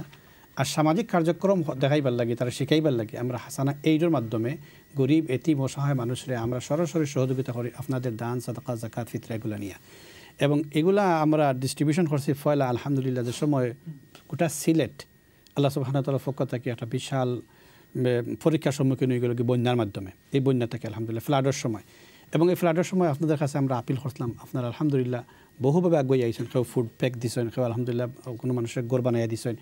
আর সামাজিক কার্যক্রম দেখাইবার লাগে তারা শিখাইবার লাগে আমরা হাসানা এইটার মাধ্যমে গরিব এটি অসহায় মানুষরে আমরা সরাসরি সহযোগিতা করি আপনাদের দান সাদাকা জাকাত ফিতরা এগুলো নিয়ে এবং এগুলা আমরা ডিস্ট্রিবিউশন করছি ফয়লা আলহামদুলিল্লাহ যে সময় গোটা সিলেট আল্লাহ সুবাহানতাল্লাহ পক্ষ থাকি একটা বিশাল পরীক্ষার সম্মুখীন হয়ে গেল কি বন্যার মাধ্যমে এই বন্যা থাকে আলহামদুলিল্লাহ ফ্লাডের সময় এবং এই ফ্লাডের সময় আপনাদের কাছে আমরা আপিল করছিলাম আপনারা আলহামদুলিল্লাহ বহুভাবে আগুয়ে আইছেন কেউ ফুড প্যাক দিছেন কেউ আলহামদুলিল্লাহ কোনো মানুষের গোর বানাইয়া দিছেন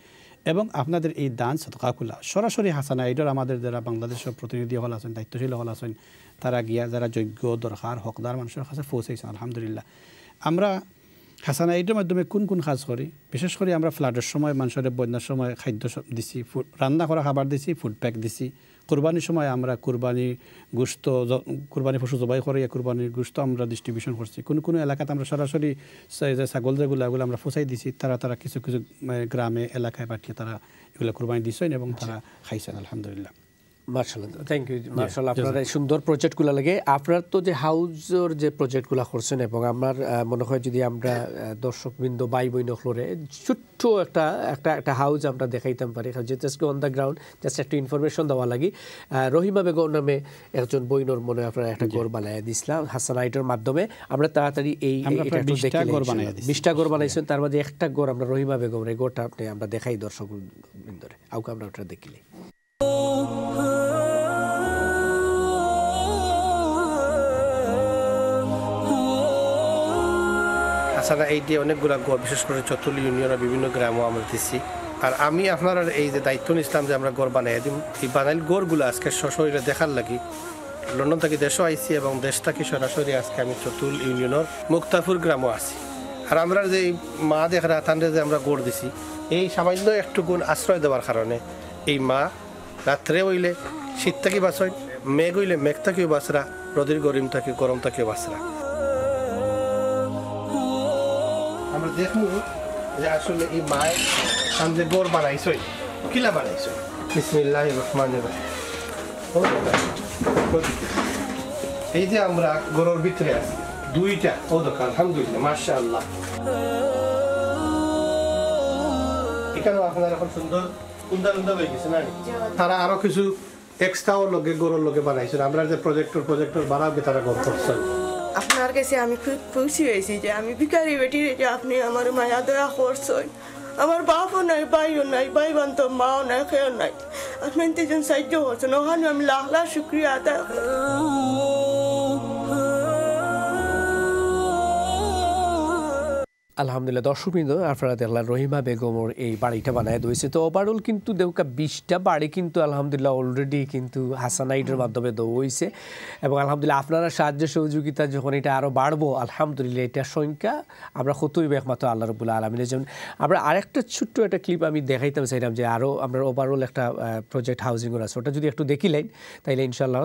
এবং আপনাদের এই দান সদকাকুলা সরাসরি হাসানা এটার আমাদের যারা বাংলাদেশের প্রতিনিধি হল আছেন দায়িত্বশীল হল আছেন তারা গিয়া যারা যোগ্য দরকার হকদার মানুষের কাছে পৌঁছেছেন আলহামদুলিল্লাহ আমরা হাসানা এইটার মাধ্যমে কোন কোন কাজ করি বিশেষ করে আমরা ফ্লাডের সময় মানুষের বন্যার সময় খাদ্য দিছি রান্না করা খাবার দিছি ফুড প্যাক দিছি কোরবানির সময় আমরা কোরবানি গুস্ত কোরবানি পশু জবাই করে কোরবানির গুস্ত আমরা ডিস্ট্রিবিউশন করছি কোন কোনো এলাকাতে আমরা সরাসরি যে ছাগল যেগুলো এগুলো আমরা ফোসাই দিছি তারা তারা কিছু কিছু গ্রামে এলাকায় পাঠিয়ে তারা এগুলো কোরবানি দিচ্ছেন এবং আচ্ছা। তারা খাইছেন আলহামদুলিল্লাহ মার্শাল্লাহ থ্যাংক ইউ মার্শাল আপনার এই সুন্দর প্রজেক্টগুলো লাগে আপনার তো যে হাউজের যে প্রজেক্টগুলো করছেন এবং আমার মনে হয় যদি আমরা দর্শকবৃন্দ বাই ছোট্ট একটা একটা একটা হাউজ আমরা দেখাইতাম পারি অন দ্য গ্রাউন্ড জাস্ট একটু ইনফরমেশন দেওয়া রহিমা বেগম নামে একজন বইনর মনে আপনারা একটা গড় বানাই দিছিলাম হাসান আইটের মাধ্যমে আমরা তাড়াতাড়ি এই বিশটা বানাইছেন তার মধ্যে একটা গড় আমরা রহিমা বেগম এই গড়টা আপনি আমরা দেখাই দর্শক বৃন্দরে আউকে আমরা ওটা দেখিলি তাছাড়া এই দিয়ে অনেকগুলো বিশেষ করে চতুল ইউনিয়নের বিভিন্ন গ্রামও আমরা দিচ্ছি আর আমি আপনার এই যে দায়িত্ব নিয়েছিলাম যে আমরা গড় বানাই দিম এই বানাইল গড়গুলো আজকে সশরীরে দেখার লাগি লন্ডন থেকে দেশও আইছি এবং দেশ থেকে সরাসরি আজকে আমি চতুল ইউনিয়নের মুক্তাফুর গ্রামও আছি আর আমরা যে মা দেখরা তান্ডে যে আমরা গড় দিছি এই সামান্য একটু গুণ আশ্রয় দেওয়ার কারণে এই মা রাত্রে হইলে শীত থাকি বাঁচয় মেঘ হইলে মেঘ থাকিও বাঁচরা রদির গরিম থাকে গরম থাকিও বাঁচরা আমরা দেখব যে আসলে এই মায়ের সামনে গোড় বানাইছই কিলা বানাইছ বিসমিল্লাহ রহমান এই যে আমরা গরুর ভিতরে আছি দুইটা ও দোকান আলহামদুলিল্লাহ মার্শাল আল্লাহ এখানেও আপনার এখন সুন্দর তারা আরো কিছু এক্সট্রাও লগে গরুর লগে বানাইছে আমরা যে প্রজেক্টর প্রজেক্টর বানাবে তারা গল্প করছে আপনার কাছে আমি খুব খুশি হয়েছি যে আমি ভিকারি বেটি যে আপনি আমার মায়া দয়া করছেন আমার বাপও নাই ভাইও নাই ভাই বান্ধব মাও নাই খেয়েও নাই আপনি যেন সাহায্য করছেন ওখানে আমি লাখ লাখ শুক্রিয়া আদায় আলহামদুলিল্লাহ দর্শকবৃন্দ আপনারা দেখলেন রহিমা বেগমর এই বাড়িটা বানায় দিয়েছে তো ওভারঅল কিন্তু দেউকা বিশটা বাড়ি কিন্তু আলহামদুলিল্লাহ অলরেডি কিন্তু হাসান আইডের মাধ্যমে দৌড়ছে হয়েছে এবং আলহামদুলিল্লাহ আপনারা সাহায্য সহযোগিতা যখন এটা আরও বাড়বো আলহামদুলিল্লাহ এটা সংখ্যা আমরা কতই একমাত্র আল্লাহ রবুল্লাহ আলমিনের জন্য আমরা আরেকটা ছোট্ট একটা ক্লিপ আমি দেখাইতাম চাইলাম যে আরও আমরা ওভারঅল একটা প্রজেক্ট হাউজিং আছে ওটা যদি একটু দেখিলেন তাইলে ইনশাল্লাহ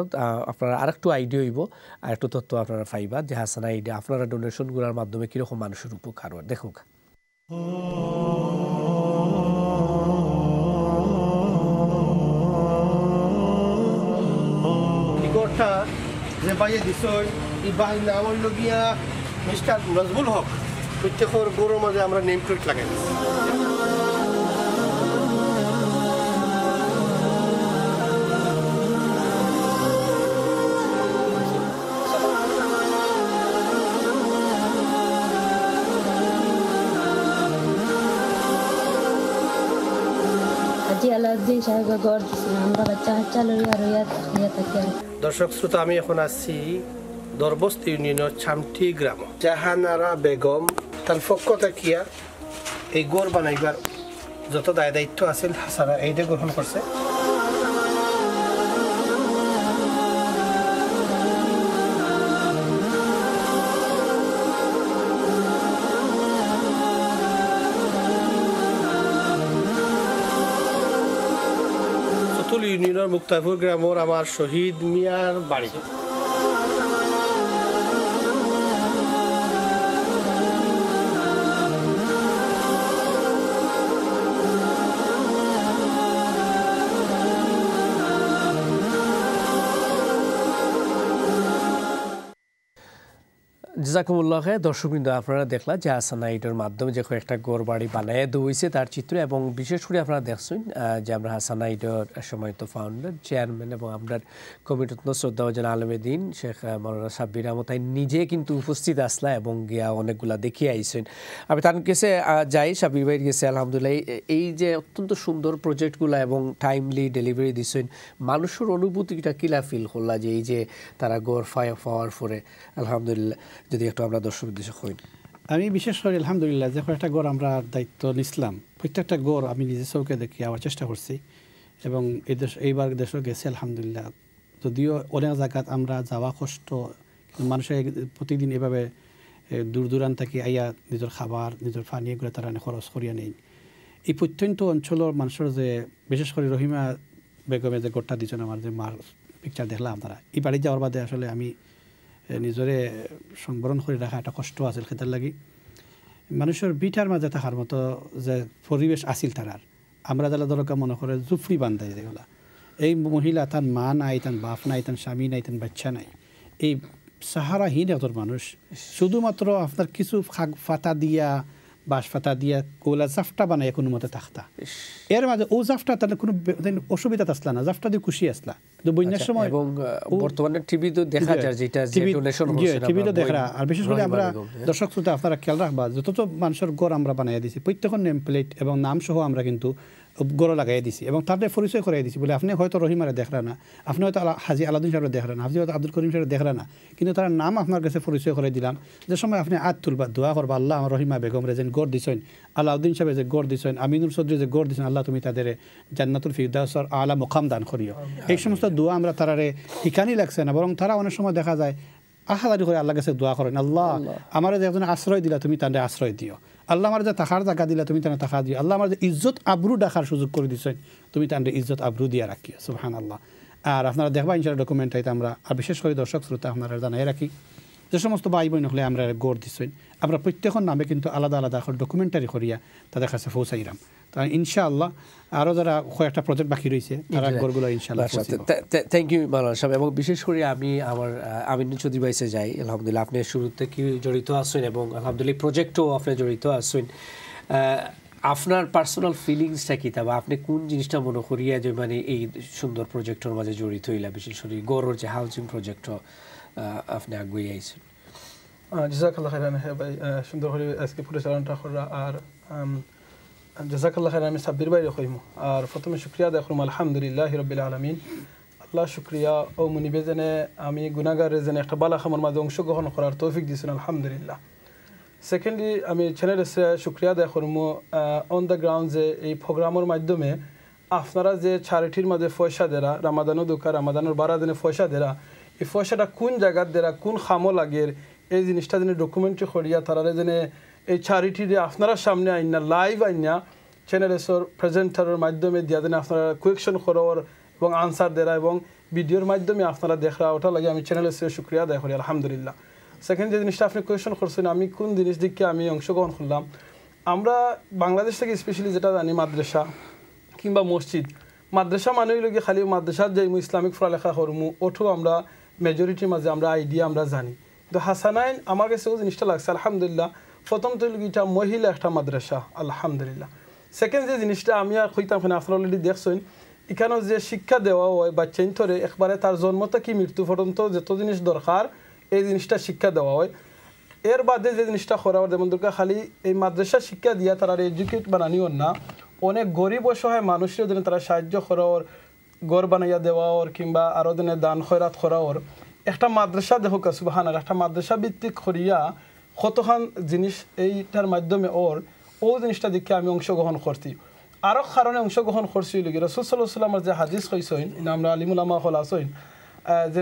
আপনারা আরেকটু আইডিয়া হইব আর একটু তথ্য আপনারা পাইবা যে হাসান আইডিয়া আপনারা ডোনেশনগুলোর মাধ্যমে কীরকম মানুষের উপকার হয় একবার দেখুক রেকর্ডটা যে বাইয়ে দিছ এই বাহির নাম হইল গিয়া মিস্টার নজমুল হক প্রত্যেকের গরু মাঝে আমরা নেম প্লেট লাগাই দর্শক শ্রোতা আমি এখন আসছি দরবস্ত ইউনিয়নের ছামটি গ্রাম জাহানারা বেগম তার পক্ষ থাকিয়া এই গড় বানাইবার যত দায় দায়িত্ব আছে হাসারা এইটা গ্রহণ করছে মুক্তারপুর গ্রামের আমার শহীদ মিয়ার বাড়ি জাজাকুমুল্লাহ দর্শকবৃন্দ আপনারা দেখলা যে আসানা এটার মাধ্যমে যে কয়েকটা গোর বাড়ি বানাই দিয়েছে তার চিত্র এবং বিশেষ করে আপনারা দেখছেন যে আমরা হাসানা এটার সময় তো ফাউন্ডার চেয়ারম্যান এবং আপনার কমিটিত শ্রদ্ধাভাজন আলমেদিন শেখ মৌলানা সাব্বির আহমতাই নিজে কিন্তু উপস্থিত আসলা এবং গিয়া অনেকগুলা দেখিয়ে আইসেন আমি তার কাছে যাই সাব্বির ভাইয়ের গেছে আলহামদুলিল্লাহ এই যে অত্যন্ত সুন্দর প্রজেক্টগুলো এবং টাইমলি ডেলিভারি দিছেন মানুষের অনুভূতিটা কিলা ফিল করলা যে এই যে তারা গোর ফায় পাওয়ার পরে আলহামদুলিল্লাহ যদি একটু আমরা দর্শক দেশে হই আমি বিশেষ করে আলহামদুলিল্লাহ যে একটা গড় আমরা দায়িত্ব নিছিলাম প্রত্যেকটা গড় আমি নিজে চৌকে দেখি আবার চেষ্টা করছি এবং এই দেশ এইবার দেশও গেছে আলহামদুলিল্লাহ যদিও অনেক জায়গাত আমরা যাওয়া কষ্ট মানুষের প্রতিদিন এভাবে দূর দূরান্ত থেকে আইয়া নিজের খাবার নিজের পানি এগুলো তারা খরচ করিয়া নেই এই প্রত্যন্ত অঞ্চলের মানুষের যে বিশেষ করে রহিমা বেগমে যে গোটটা দিচ্ছেন আমার যে মার পিকচার দেখলাম তারা এই বাড়ি যাওয়ার বাদে আসলে আমি নিজৰে সংবরণ কৰি ৰখা এটা কষ্ট আছিল খেতার লাগি মানুষের বিটার মাঝে থাকার মতো যে পরিবেশ আসিল আর আমরা যারা দরকার মনে করে জুফরি বান্ধাই দেখলা এই মহিলা তার মা নাই তার বাপ নাই তার স্বামী নাই তার বাচ্চা নাই এই সাহারাহীন এত মানুষ শুধুমাত্র আপনার কিছু ফাতা দিয়া বাসফাতা দিয়া কোলা জাফটা বানাই কোনো মতে থাকতা এর মাঝে ও জাফটা তাহলে কোনো অসুবিধা আসলা না জাফটা দিয়ে খুশি আসলা কিন্তু বন্যার আচ্ছা, সময় এবং বর্তমানে টিভি তো দেখা যায় যেটা টিভি তো দেখা আর বিশেষ করে আমরা দর্শক শ্রোতা আপনারা খেয়াল রাখবা যত মানুষের গড় আমরা বানাই দিছি প্রত্যেক নেম প্লেট এবং নাম সহ আমরা কিন্তু গোড়া লাগাই দিছি এবং তাদের পরিচয় করাই দিছি বলে আপনি হয়তো রহিমারে দেখরা না আপনি হয়তো হাজি আলাদিন সাহেবের দেখরা না হাজি হয়তো আব্দুল করিম সাহেবের দেখরা না কিন্তু তার নাম আপনার কাছে পরিচয় করে দিলাম যে সময় আপনি আত তুলবা দোয়া করবা আল্লাহ আমার রহিমা বেগম রে যে গড় দিছেন আলাউদ্দিন সাহেব যে গড় দিছেন আমিনুল চৌধুরী যে গড় দিছেন আল্লাহ তুমি তাদের জান্নাতুল ফিরদাসর আলা মোকাম দান করিও এই সমস্ত দোয়া আমরা তারারে শিকানি লাগছে না বরং তারা অনেক সময় দেখা যায় আহাদারি করে আল্লাহ কাছে দোয়া করেন আল্লাহ আমার যে একজন আশ্রয় দিলা তুমি তাদের আশ্রয় দিও আল্লাহ আমার যে তাহার জাগা দিলা তুমি তেনে তাহা দিও আল্লাহ আমার যে ইজ্জত আব্রু ডাকার সুযোগ করে দিছেন তুমি তাহলে ইজ্জত আব্রু দিয়া রাখিও সুহান আল্লাহ আর আপনারা দেখবা ইনশাল ডকুমেন্টাইতে আমরা আর বিশেষ করে দর্শক শ্রোতা আপনারা জানাই রাখি যে সমস্ত ভাই বোন হলে আমরা গড় দিছেন আমরা প্রত্যেক নামে কিন্তু আলাদা আলাদা এখন ডকুমেন্টারি করিয়া তাদের কাছে পৌঁছাইলাম তাই ইনশাআল্লাহ আরও যারা কয়েকটা প্রজেক্ট বাকি রয়েছে তারা ইনশাআল্লাহ থ্যাংক ইউ মালান সাহেব এবং বিশেষ করে আমি আমার আমি চৌধুরী বাইসে যাই আলহামদুলিল্লাহ আপনি শুরু থেকে জড়িত আছেন এবং আলহামদুলিল্লাহ প্রজেক্টও আপনি জড়িত আছেন আপনার পার্সোনাল ফিলিংসটা কী তা বা আপনি কোন জিনিসটা মনে করিয়া যে মানে এই সুন্দর প্রজেক্টর মাঝে জড়িত হইলা বিশেষ করে গড়ের যে হাউজিং প্রজেক্ট আপনি আগুয়ে আইছেন জাজাকাল্লাহ খাইরান হ্যাঁ ভাই সুন্দর করে আজকে পরিচালনাটা করা আর জাজাকাল্লাহ খাইরান আমি সাব্বির বাইরে কইমু আর প্রথমে শুক্রিয়া দেখুম আলহামদুলিল্লাহ রবিল আলমিন আল্লাহ শুক্রিয়া ও মুনিবে যেনে আমি গুণাগারে যেন একটা বালা খামর মাঝে অংশগ্রহণ করার তৌফিক দিয়েছেন আলহামদুলিল্লাহ সেকেন্ডলি আমি চ্যানেলের শুক্রিয়া দেখুম অন দ্য গ্রাউন্ড যে এই প্রোগ্রামের মাধ্যমে আপনারা যে চ্যারিটির মাঝে পয়সা দেরা রামাদানও দোকান রামাদানের বারা দিনে পয়সা দেরা এই পয়সাটা কোন জায়গার দেরা কোন খামো লাগের এই জিনিসটা যিনি ডকুমেন্টারি করিয়া তারারে যেন এই চ্যারিটিরে আপনার সামনে আইনা লাইভ আইনা চ্যানেলেসর প্রেজেন্টারের মাধ্যমে দিয়া যেন আপনারা কোয়েকশন করার এবং আনসার দেওয়া এবং ভিডিওর মাধ্যমে আপনারা দেখা ওটা লাগে আমি চ্যানেলেসের শুক্রিয়া আদায় করি আলহামদুলিল্লাহ সেকেন্ড যে জিনিসটা আপনি কোয়েশন করছেন আমি কোন জিনিস দিককে আমি অংশগ্রহণ করলাম আমরা বাংলাদেশ থেকে স্পেশালি যেটা জানি মাদ্রাসা কিংবা মসজিদ মাদ্রাসা মানুষ হইল খালি মাদ্রাসার যে ইসলামিক পড়ালেখা করমু ওঠো আমরা মেজরিটির মাঝে আমরা আইডিয়া আমরা জানি তো হাসানাইন আমার কাছেও জিনিসটা লাগছে আলহামদুলিল্লাহ প্রথম এটা মহিলা একটা মাদ্রাসা আলহামদুলিল্লাহ সেকেন্ড যে জিনিসটা আমি আর খুঁজতাম আসলে অলরেডি দেখছেন এখানেও যে শিক্ষা দেওয়া হয় বাচ্চা ধরে একবারে তার জন্ম কি মৃত্যু পর্যন্ত যত জিনিস দরকার এই জিনিসটা শিক্ষা দেওয়া হয় এর বাদে যে জিনিসটা করা হয় যেমন দরকার খালি এই মাদ্রাসা শিক্ষা দিয়া তারা এডুকেট বানানিও না অনেক গরিব অসহায় মানুষের জন্য তারা সাহায্য করা ওর গড় বানাইয়া দেওয়া ওর কিংবা আরও দিনে দান খয়রাত করা ওর একটা মাদ্রাসা দেখো সুবাহান একটা মাদ্রাসা ভিত্তিক করিয়া কতখান জিনিস এইটার মাধ্যমে ওর ও জিনিসটা দেখে আমি অংশগ্রহণ করছি আরও কারণে অংশগ্রহণ করছি রসুল সাল্লাহামার যে হাদিস হয়েছেন আমরা আলিমুলামা হল আসইন যে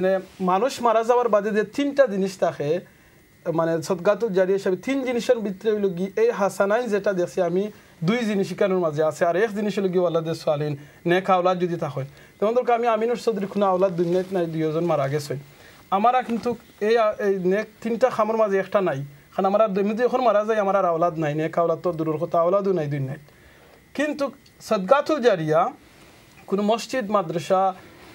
মানুষ মারা যাওয়ার বাদে যে তিনটা জিনিস থাকে মানে সদগাত জারি হিসাবে তিন জিনিসের ভিতরে হইল গি এই হাসানাই যেটা দেখছি আমি দুই জিনিস কেনর মাঝে আছে আর এক জিনিস হলো গিয়ে আল্লাহ নেক আওলাদ যদি তা হয় তেমন আমি আমিনুর চৌধুরী খুনা আওলাদ দুই নাই দুইজন মারা গেছে আমারা কিন্তু এই নেক তিনটা খামর মাঝে একটা নাই কারণ আমরা এমনিতে এখন মারা যায় আমার আর আওলাদ নাই নেক আওলাদ তো দূরের কথা আওলাদও নাই দুই নাই কিন্তু সদগাতুল জারিয়া কোনো মসজিদ মাদ্রাসা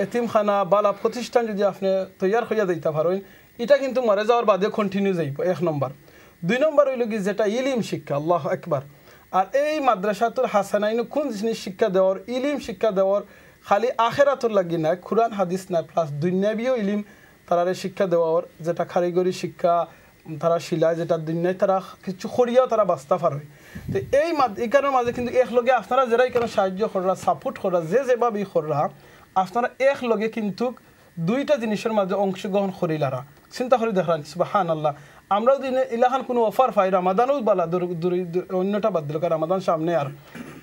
এতিমখানা বালা প্রতিষ্ঠান যদি আপনি তৈয়ার হইয়া দিতে পারেন এটা কিন্তু মারা যাওয়ার বাদে কন্টিনিউ যাইব এক নম্বর দুই নম্বর হইল কি যেটা ইলিম শিক্ষা আল্লাহ একবার আর এই মাদ্রাসাতুল হাসানাইন কোন জিনিস শিক্ষা দেওয়ার ইলিম শিক্ষা দেওয়ার খালি আখেরাতুর লাগি না খুরান হাদিস না প্লাস নাবিও ইলিম তারারে শিক্ষা দেওয়ার যেটা কারিগরি শিক্ষা তারা শিলায় যেটা দিন নাই তারা কিছু করিয়াও তারা ফার হয় তো এই এই কারণের মাঝে কিন্তু একলগে আপনারা যারা এখানে সাহায্য করা সাপোর্ট করা যে যেভাবে করা আপনারা একলগে কিন্তু দুইটা জিনিসের মাঝে অংশগ্রহণ লারা চিন্তা করে দেখলাম হান আল্লাহ আমরাও যদি ইলাহান কোনো অফার পাই রামাদানও বালা অন্যটা বাদ দিল কারণ রামাদান সামনে আর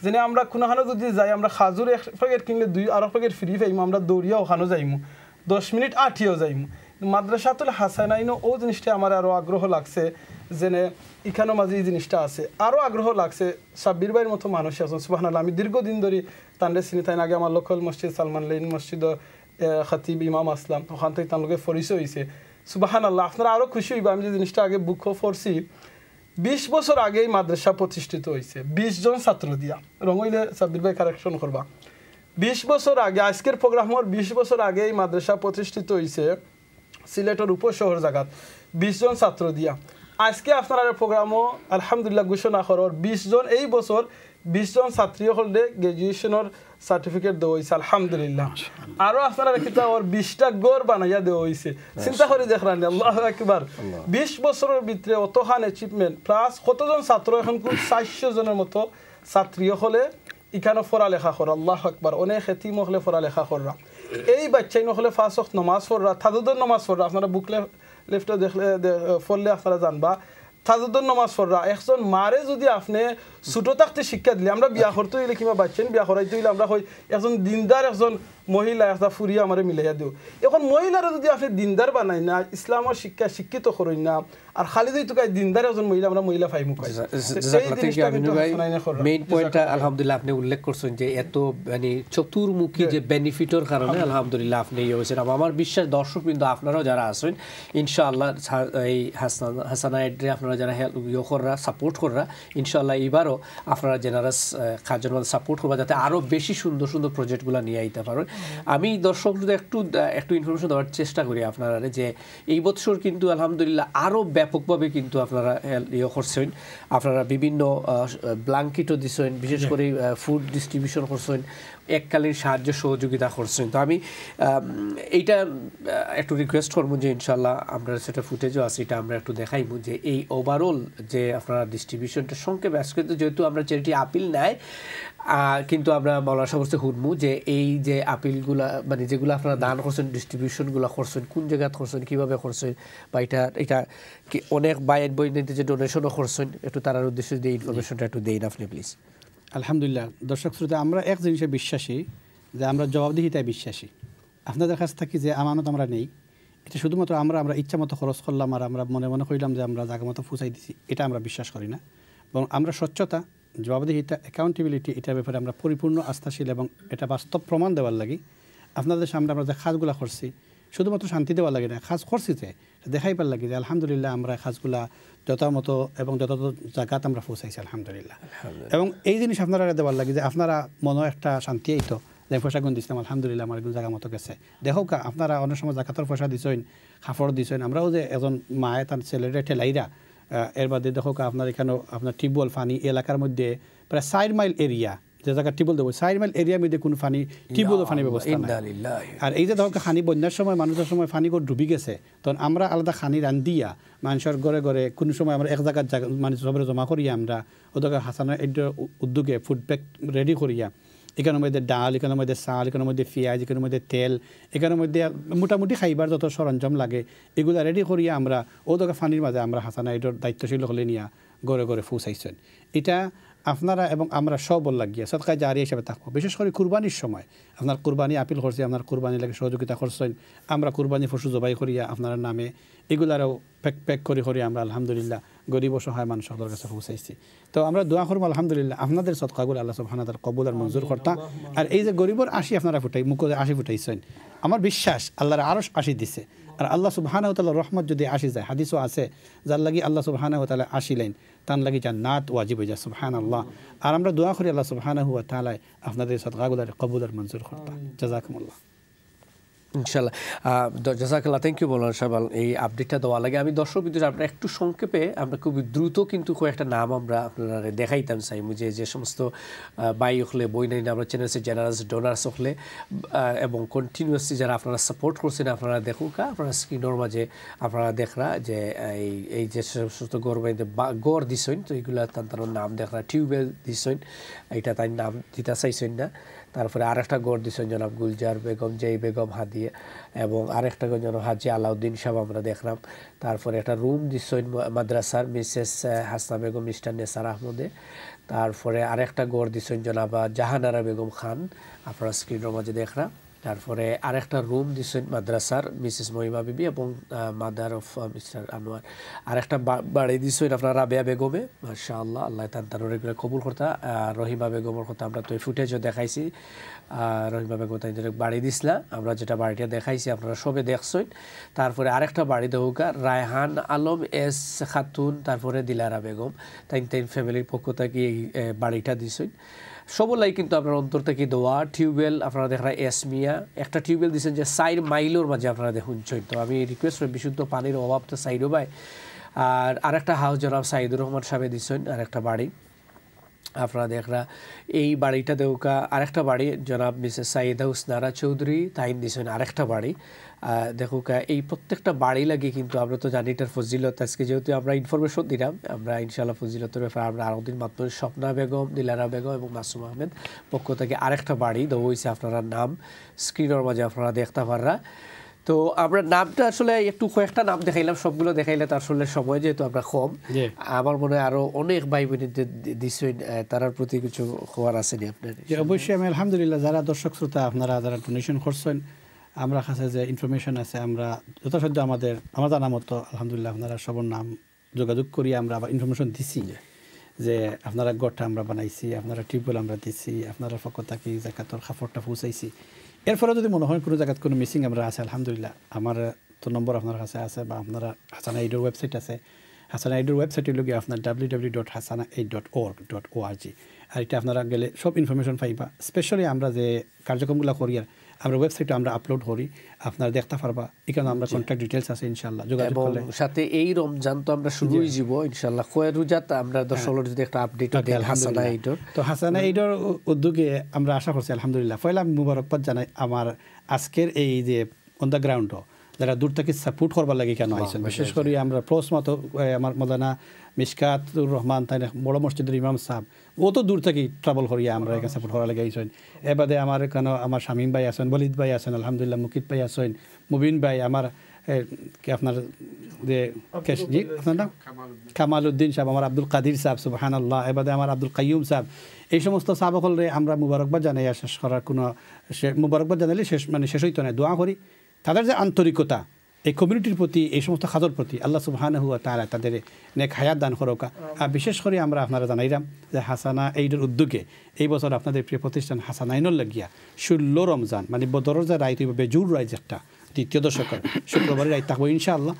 যেন আমরা কোনোখানে যদি যাই আমরা খাজুর এক প্যাকেট কিনলে দুই আরো প্যাকেট ফ্রি পাইম আমরা দৌড়িয়া ওখানেও যাইমু দশ মিনিট আঠিও যাই মাদ্রাসাতুল হাসানাইনও ও জিনিসটা আমার আরও আগ্রহ লাগছে যে এখানেও মাঝে এই জিনিসটা আছে আরও আগ্রহ লাগছে সাব্বির ভাইয়ের মতো মানুষ আছেন সুবাহ আল্লাহ আমি দীর্ঘদিন ধরে তান্ডে চিনি তাই আগে আমার লোকাল মসজিদ সালমান লাইন মসজিদ খাতিব ইমাম আসলাম ওখান থেকে তার পরিচয় হয়েছে সুবাহান আল্লাহ আপনারা আরও খুশি হইব আমি যে জিনিসটা আগে বুক ফরছি বিশ বছর আগেই মাদ্রাসা প্রতিষ্ঠিত হয়েছে বিশ জন ছাত্র দিয়া রঙইলে সাব্বির ভাই কারেকশন করবা বিশ বছর আগে আজকের প্রোগ্রামর বিশ বছর আগে এই মাদ্রাসা প্রতিষ্ঠিত হয়েছে সিলেটের উপশহর জায়গাত বিশজন ছাত্র দিয়া আজকে আপনার প্রোগ্রামও আলহামদুলিল্লাহ ঘোষণা করার বিশজন এই বছর বিশজন ছাত্রী হলে গ্রেজুয়েশনের সার্টিফিকেট দেওয়া হয়েছে আলহামদুলিল্লাহ আরও আপনারা কিতা ওর বিশটা গড় বানাইয়া দেওয়া হয়েছে চিন্তা করে দেখলাম আল্লাহ একবার বিশ বছরের ভিতরে অতহান অ্যাচিভমেন্ট প্লাস কতজন ছাত্র এখন খুব চারশো জনের মতো ছাত্রী হলে ইখানো লেখা কর আল্লাহ আকবর অনেক খেতি মহলে লেখা কররা এই বাচ্চাই নহলে ফাঁসক নমাজ পড়রা থাজুদ্দোর নমাজ পড়রা আপনারা বুকলে লেফটে দেখলে পড়লে আপনারা জানবা থাজুদ্দোর নমাজ পড়রা একজন মারে যদি আপনি ছোট থাকতে শিক্ষা দিলে আমরা বিয়া করতে হইলে কিংবা বাচ্চেন বিয়া করাইতে হইলে আমরা হয় একজন দিনদার একজন মহিলা একটা ফুরি আমার মিলাইয়া দিও এখন মহিলারা যদি আপনি দিনদার বানাই না ইসলামের শিক্ষা শিক্ষিত করেন না আর খালি যদি তোকে দিনদার একজন মহিলা আমরা মানে মহিলা ফাইম মেইন পয়েন্টটা আলহামদুলিল্লাহ আপনি উল্লেখ করছেন যে এত মানে চতুর্মুখী যে বেনিফিটের কারণে আলহামদুলিল্লাহ আপনি ইয়ে হয়েছেন আমার বিশ্বাস দর্শক কিন্তু আপনারাও যারা আছেন ইনশাআল্লাহ এই হাসান হাসানা আপনারা যারা ইয়ে কররা সাপোর্ট করা ইনশাআল্লাহ এবারও আরও আপনারা জেনারাস কাজের মধ্যে সাপোর্ট করবা যাতে আরও বেশি সুন্দর সুন্দর প্রজেক্টগুলো নিয়ে আইতে পারেন আমি দর্শক যদি একটু একটু ইনফরমেশন দেওয়ার চেষ্টা করি আপনারা যে এই বছর কিন্তু আলহামদুলিল্লাহ আরও ব্যাপকভাবে কিন্তু আপনারা ইয়ে করছেন আপনারা বিভিন্ন ব্লাঙ্কিটও দিছেন বিশেষ করে ফুড ডিস্ট্রিবিউশন করছেন এককালীন সাহায্য সহযোগিতা করছেন তো আমি এইটা একটু রিকোয়েস্ট করবো যে ইনশাল্লাহ আমরা সেটা ফুটেজও আছে এটা আমরা একটু দেখাইব যে এই ওভারঅল যে আপনারা ডিস্ট্রিবিউশনটা সঙ্গে আজকে তো যেহেতু আমরা চ্যারিটি আপিল নেয় কিন্তু আমরা বলার সমস্ত হুরমু যে এই যে আপিলগুলা মানে যেগুলো আপনারা দান করছেন ডিস্ট্রিবিউশনগুলো করছেন কোন জায়গায় করছেন কীভাবে করছেন বা এটা এটা অনেক বাই বই নিতে যে ডোনেশনও করছেন একটু তার উদ্দেশ্যে যে ইনফরমেশনটা একটু দেন আপনি প্লিজ আলহামদুলিল্লাহ দর্শক শ্রোতা আমরা এক জিনিসে বিশ্বাসী যে আমরা জবাবদিহিতায় বিশ্বাসী আপনাদের কাছে থাকি যে আমানত আমরা নেই এটা শুধুমাত্র আমরা আমরা ইচ্ছা মতো খরচ করলাম আর আমরা মনে মনে করলাম যে আমরা জায়গা মতো ফুচাই দিছি এটা আমরা বিশ্বাস করি না এবং আমরা স্বচ্ছতা জবাবদিহিতা অ্যাকাউন্টেবিলিটি এটার ব্যাপারে আমরা পরিপূর্ণ আস্থাশীল এবং এটা বাস্তব প্রমাণ দেওয়ার লাগে আপনাদের সামনে আমরা যে খাজগুলা করছি শুধুমাত্র শান্তি দেওয়া লাগে না খাজ করছি যে দেখাই পার লাগে যে আলহামদুলিল্লাহ আমরা খাজগুলা যথামতো এবং যথাযথ জায়গাতে আমরা পৌঁছাইছি আলহামদুলিল্লাহ এবং এই জিনিস আপনারা দেওয়ার লাগে যে আপনারা মনে একটা শান্তি এই তো যে পয়সাগুন দিছিলাম আলহামদুলিল্লাহ আমার জায়গা মতো গেছে দেখো কা আপনারা অনেক সময় জাকাতের পয়সা দিছেন হাফড় দিছেন আমরাও যে এজন মায়ে তার ছেলেরে ঠেলাইরা এর বাদে দেখো আপনার এখানেও আপনার টিউবওয়েল পানি এলাকার মধ্যে প্রায় চার মাইল এরিয়া যে জায়গা টিউবওয়েল দেবো চার মাইল এরিয়া মধ্যে কোনো পানি টিউবওয়েলের পানি ব্যবস্থা আর এই যে ধরো খানি বন্যার সময় মানুষের সময় পানি করে ডুবি গেছে তখন আমরা আলাদা খানি রান্ধিয়া মানুষের ঘরে ঘরে কোনো সময় আমরা এক জায়গার জায়গা মানুষ সবাই জমা করিয়া আমরা ওদের হাসানোর উদ্যোগে ফুড প্যাক রেডি করিয়া এখানের মধ্যে ডাল এখানে মধ্যে চাল এখানের মধ্যে পেঁয়াজ এখানে মধ্যে তেল এখানের মধ্যে মোটামুটি খাইবার যত সরঞ্জাম লাগে এগুলা রেডি করিয়া আমরা ও দোকান ফানির মাঝে আমরা হাসানা এটার দায়িত্বশীল হলে নিয়া গড়ে গড়ে ফুসাইছেন এটা আপনারা এবং আমরা সবল্লা গিয়া সৎকায় জারি হিসাবে থাকবো বিশেষ করে কুরবানির সময় আপনার কুরবানি আপিল করছে আপনার কুরবানি লাগে সহযোগিতা করছেন আমরা কুরবানি ফসু জবাই করিয়া আপনার নামে এগুলারও প্যাক প্যাক করে করে আমরা আলহামদুলিল্লাহ গরিব সহায় মানুষ সদর কাছে পৌঁছাইছি তো আমরা দোয়া করবো আলহামদুলিল্লাহ আপনাদের সৎকাগুলো আল্লাহ হানাদার কবুল আর মঞ্জুর কর্তা আর এই যে গরিবর আশি আপনারা ফুটাই মুখ আশি ফুটাইছেন আমার বিশ্বাস আল্লাহর আরও আশি দিছে আর আল্লাহ সুবাহানাহতাল্লাহ রহমত যদি আসি যায় হাদিসও আছে যার লাগি আল্লাহ সুবাহানাহতাল্লাহ আশি লাইন তার লাগে জান্নাত ওয়াজিব হয়ে যায় সুবহান আল্লাহ আর আমরা দোয়া করি আল্লাহ সুবহানাহু ওয়া তাআলা আপনাদের সদকাগুলার কবুল আর মঞ্জুর করতা জাযাকুমুল্লাহ ইনশাল্লাহ জাজাকাল্লাহ থ্যাংক ইউ মৌলানা সাহেব এই আপডেটটা দেওয়া লাগে আমি দর্শক বিদ্যুৎ আপনার একটু সংক্ষেপে আমরা খুবই দ্রুত কিন্তু কয়েকটা নাম আমরা আপনারা দেখাইতাম চাই যে যে সমস্ত বাই হলে বই নাই আমরা চ্যানেলসে জেনারেস ডোনার্স হলে এবং কন্টিনিউয়াসলি যারা আপনারা সাপোর্ট করছেন আপনারা দেখুক আপনারা স্ক্রিনের মাঝে আপনারা দেখরা যে এই এই যে সমস্ত গড় গড় দিছেন তো এইগুলা তার নাম দেখরা টিউবওয়েল দিছেন এটা তাই নাম দিতে চাইছেন না তারপরে আরেকটা গড় দিয়েছেন জনাব গুলজার বেগম জেই বেগম হাদিয়ে এবং আরেকটা জনাব হাজি আলাউদ্দিন সাহেব আমরা দেখলাম তারপরে একটা রুম দিচ্ছেন মাদ্রাসার মিসেস হাসনা বেগম মিস্টার নেসার আহমদে তারপরে আরেকটা গড় দিচ্ছেন জনাব জাহানারা বেগম খান আপনারা স্ক্রিনের মাঝে দেখলাম তারপরে আরেকটা রুম দিচ্ছেন মাদ্রাসার মিসেস মহিমা বিবি এবং মাদার অফ মিস্টার আনোয়ার আরেকটা বাড়ি দিচ্ছেন আপনার রাবেয়া বেগমে মাশা আল্লাহ আল্লাহ তান তার এগুলো কবুল কথা রহিমা বেগমের কথা আমরা তো এই ফুটেজও দেখাইছি রহিমা বেগম তাই বাড়ি দিছিলা আমরা যেটা বাড়িটা দেখাইছি আপনারা সবে দেখছেন তারপরে আরেকটা বাড়ি দেহুকা রায়হান আলম এস খাতুন তারপরে দিলারা বেগম তাই তাই ফ্যামিলির পক্ষ থেকে এই বাড়িটা দিছেন সবলাই কিন্তু আপনার অন্তর থেকে দোয়া টিউবওয়েল আপনারা দেখা এসমিয়া একটা টিউবওয়েল দিচ্ছেন যে সাইর মাইলোর মাঝে আপনারা দেখুন তো আমি রিকোয়েস্ট করি বিশুদ্ধ পানির অভাব তো সাইডও পায় আর আরেকটা হাউস জনাব সাইদুর রহমান সাহেব দিচ্ছেন আর একটা বাড়ি আপনারা দেখরা এই বাড়িটা দেউকা আরেকটা বাড়ি জনাব মিসেস সাইদা উসনারা চৌধুরী তাইন দিছেন আরেকটা বাড়ি দেখুকা এই প্রত্যেকটা বাড়ি লাগে কিন্তু আমরা তো জানি এটার ফজিলত আজকে যেহেতু আমরা ইনফরমেশন দিলাম আমরা ইনশাল্লাহ ফজিলতের ব্যাপারে আমরা আরও দিন মাত্র স্বপ্না বেগম দিলারা বেগম এবং মাসুম আহমেদ পক্ষ থেকে আরেকটা বাড়ি দেবো হয়েছে আপনারা নাম স্ক্রিনের মাঝে আপনারা দেখতে পাররা তো আমরা নামটা আসলে একটু কয়েকটা নাম দেখাইলাম সবগুলো দেখাইলে তো আসলে সময় যেহেতু আমরা কম আমার মনে হয় আরো অনেক ভাই বোনদের দিচ্ছেন তার প্রতি কিছু হওয়ার আছে আপনার অবশ্যই আমি আলহামদুলিল্লাহ যারা দর্শক শ্রোতা আপনারা যারা ডোনেশন করছেন আমরা কাছে যে ইনফরমেশন আছে আমরা যথাসাধ্য আমাদের আমার জানা মতো আলহামদুলিল্লাহ আপনারা সবার নাম যোগাযোগ করি আমরা আবার ইনফরমেশন দিছি যে আপনারা গড়টা আমরা বানাইছি আপনারা টিউবওয়েল আমরা দিছি আপনারা ফকর থাকি জাকাতর খাফরটা পৌঁছাইছি এরপরে যদি মনে হয় কোনো জায়গায় কোনো মিসিং আমরা আছে আলহামদুলিল্লাহ আমার তো নম্বর আপনার কাছে আছে বা আপনারা হাসান আইডোর ওয়েবসাইট আছে হাসান আইডোর ওয়েবসাইটে হলো আপনার W W dot Hasana eight dot work dot O G R এটা আপনারা গেলে সব ইনফরমেশন পাইবা স্পেশালি আমরা যে কার্যক্রমগুলো করি আর আমরা ওয়েবসাইটে আমরা আপলোড করি আপনারা দেখতে পারবা এখানে আমরা কন্ট্যাক্ট ডিটেলস আছে ইনশাল্লাহ যোগাযোগ করলে সাথে এই রমজান তো আমরা শুরুই যাব ইনশাল্লাহ কয় রোজাত আমরা দর্শকের হ্যাঁ। যদি একটা আপডেট দেন হাসানা এইডর তো হাসানা এইডর উদ্যোগে আমরা আশা করছি আলহামদুলিল্লাহ পয়লা আমি মুবারকবাদ জানাই আমার আজকের এই যে অন দ্য গ্রাউন্ড যারা দূর থেকে সাপোর্ট করবার লাগে কেন আইসেন বিশেষ করে আমরা প্রশ্ন আমার মদানা মিসকাতুর রহমান তাই বড় মসজিদের ইমাম সাহেব ও তো দূর থেকে ট্রাভেল করি আমরা এখানে সাপোর্ট করা লাগে আইসেন এবাদে আমার কেন আমার শামীম ভাই আছেন বলিদ ভাই আছেন আলহামদুলিল্লাহ মুকিত ভাই আছেন মুবিন ভাই আমার আপনার যে জি আপনার নাম কামাল উদ্দিন সাহেব আমার আব্দুল কাদির সাহেব সুবাহান আল্লাহ এবাদে আমার আব্দুল কাইম সাহেব এই সমস্ত সাহাবকলরে আমরা মুবারকবাদ জানাই শেষ করার কোনো মুবারকবাদ জানালে শেষ মানে শেষ হইতো না দোয়া করি তাদের যে আন্তরিকতা এই কমিউনিটির প্রতি এই সমস্ত খাদর প্রতি আল্লাহ সুহান হুয়া তারা তাদের নেক হায়াত দান করোকা আর বিশেষ করে আমরা আপনারা জানাইলাম যে হাসানা এইডের উদ্যোগে এই বছর আপনাদের প্রিয় প্রতিষ্ঠান হাসানাইনর লাগিয়া ষোলো রমজান মানে বদরজা যা রায় তুইভাবে জুর রায় যেটা দ্বিতীয় দশকের শুক্রবারের রায় থাকবো ইনশাআল্লাহ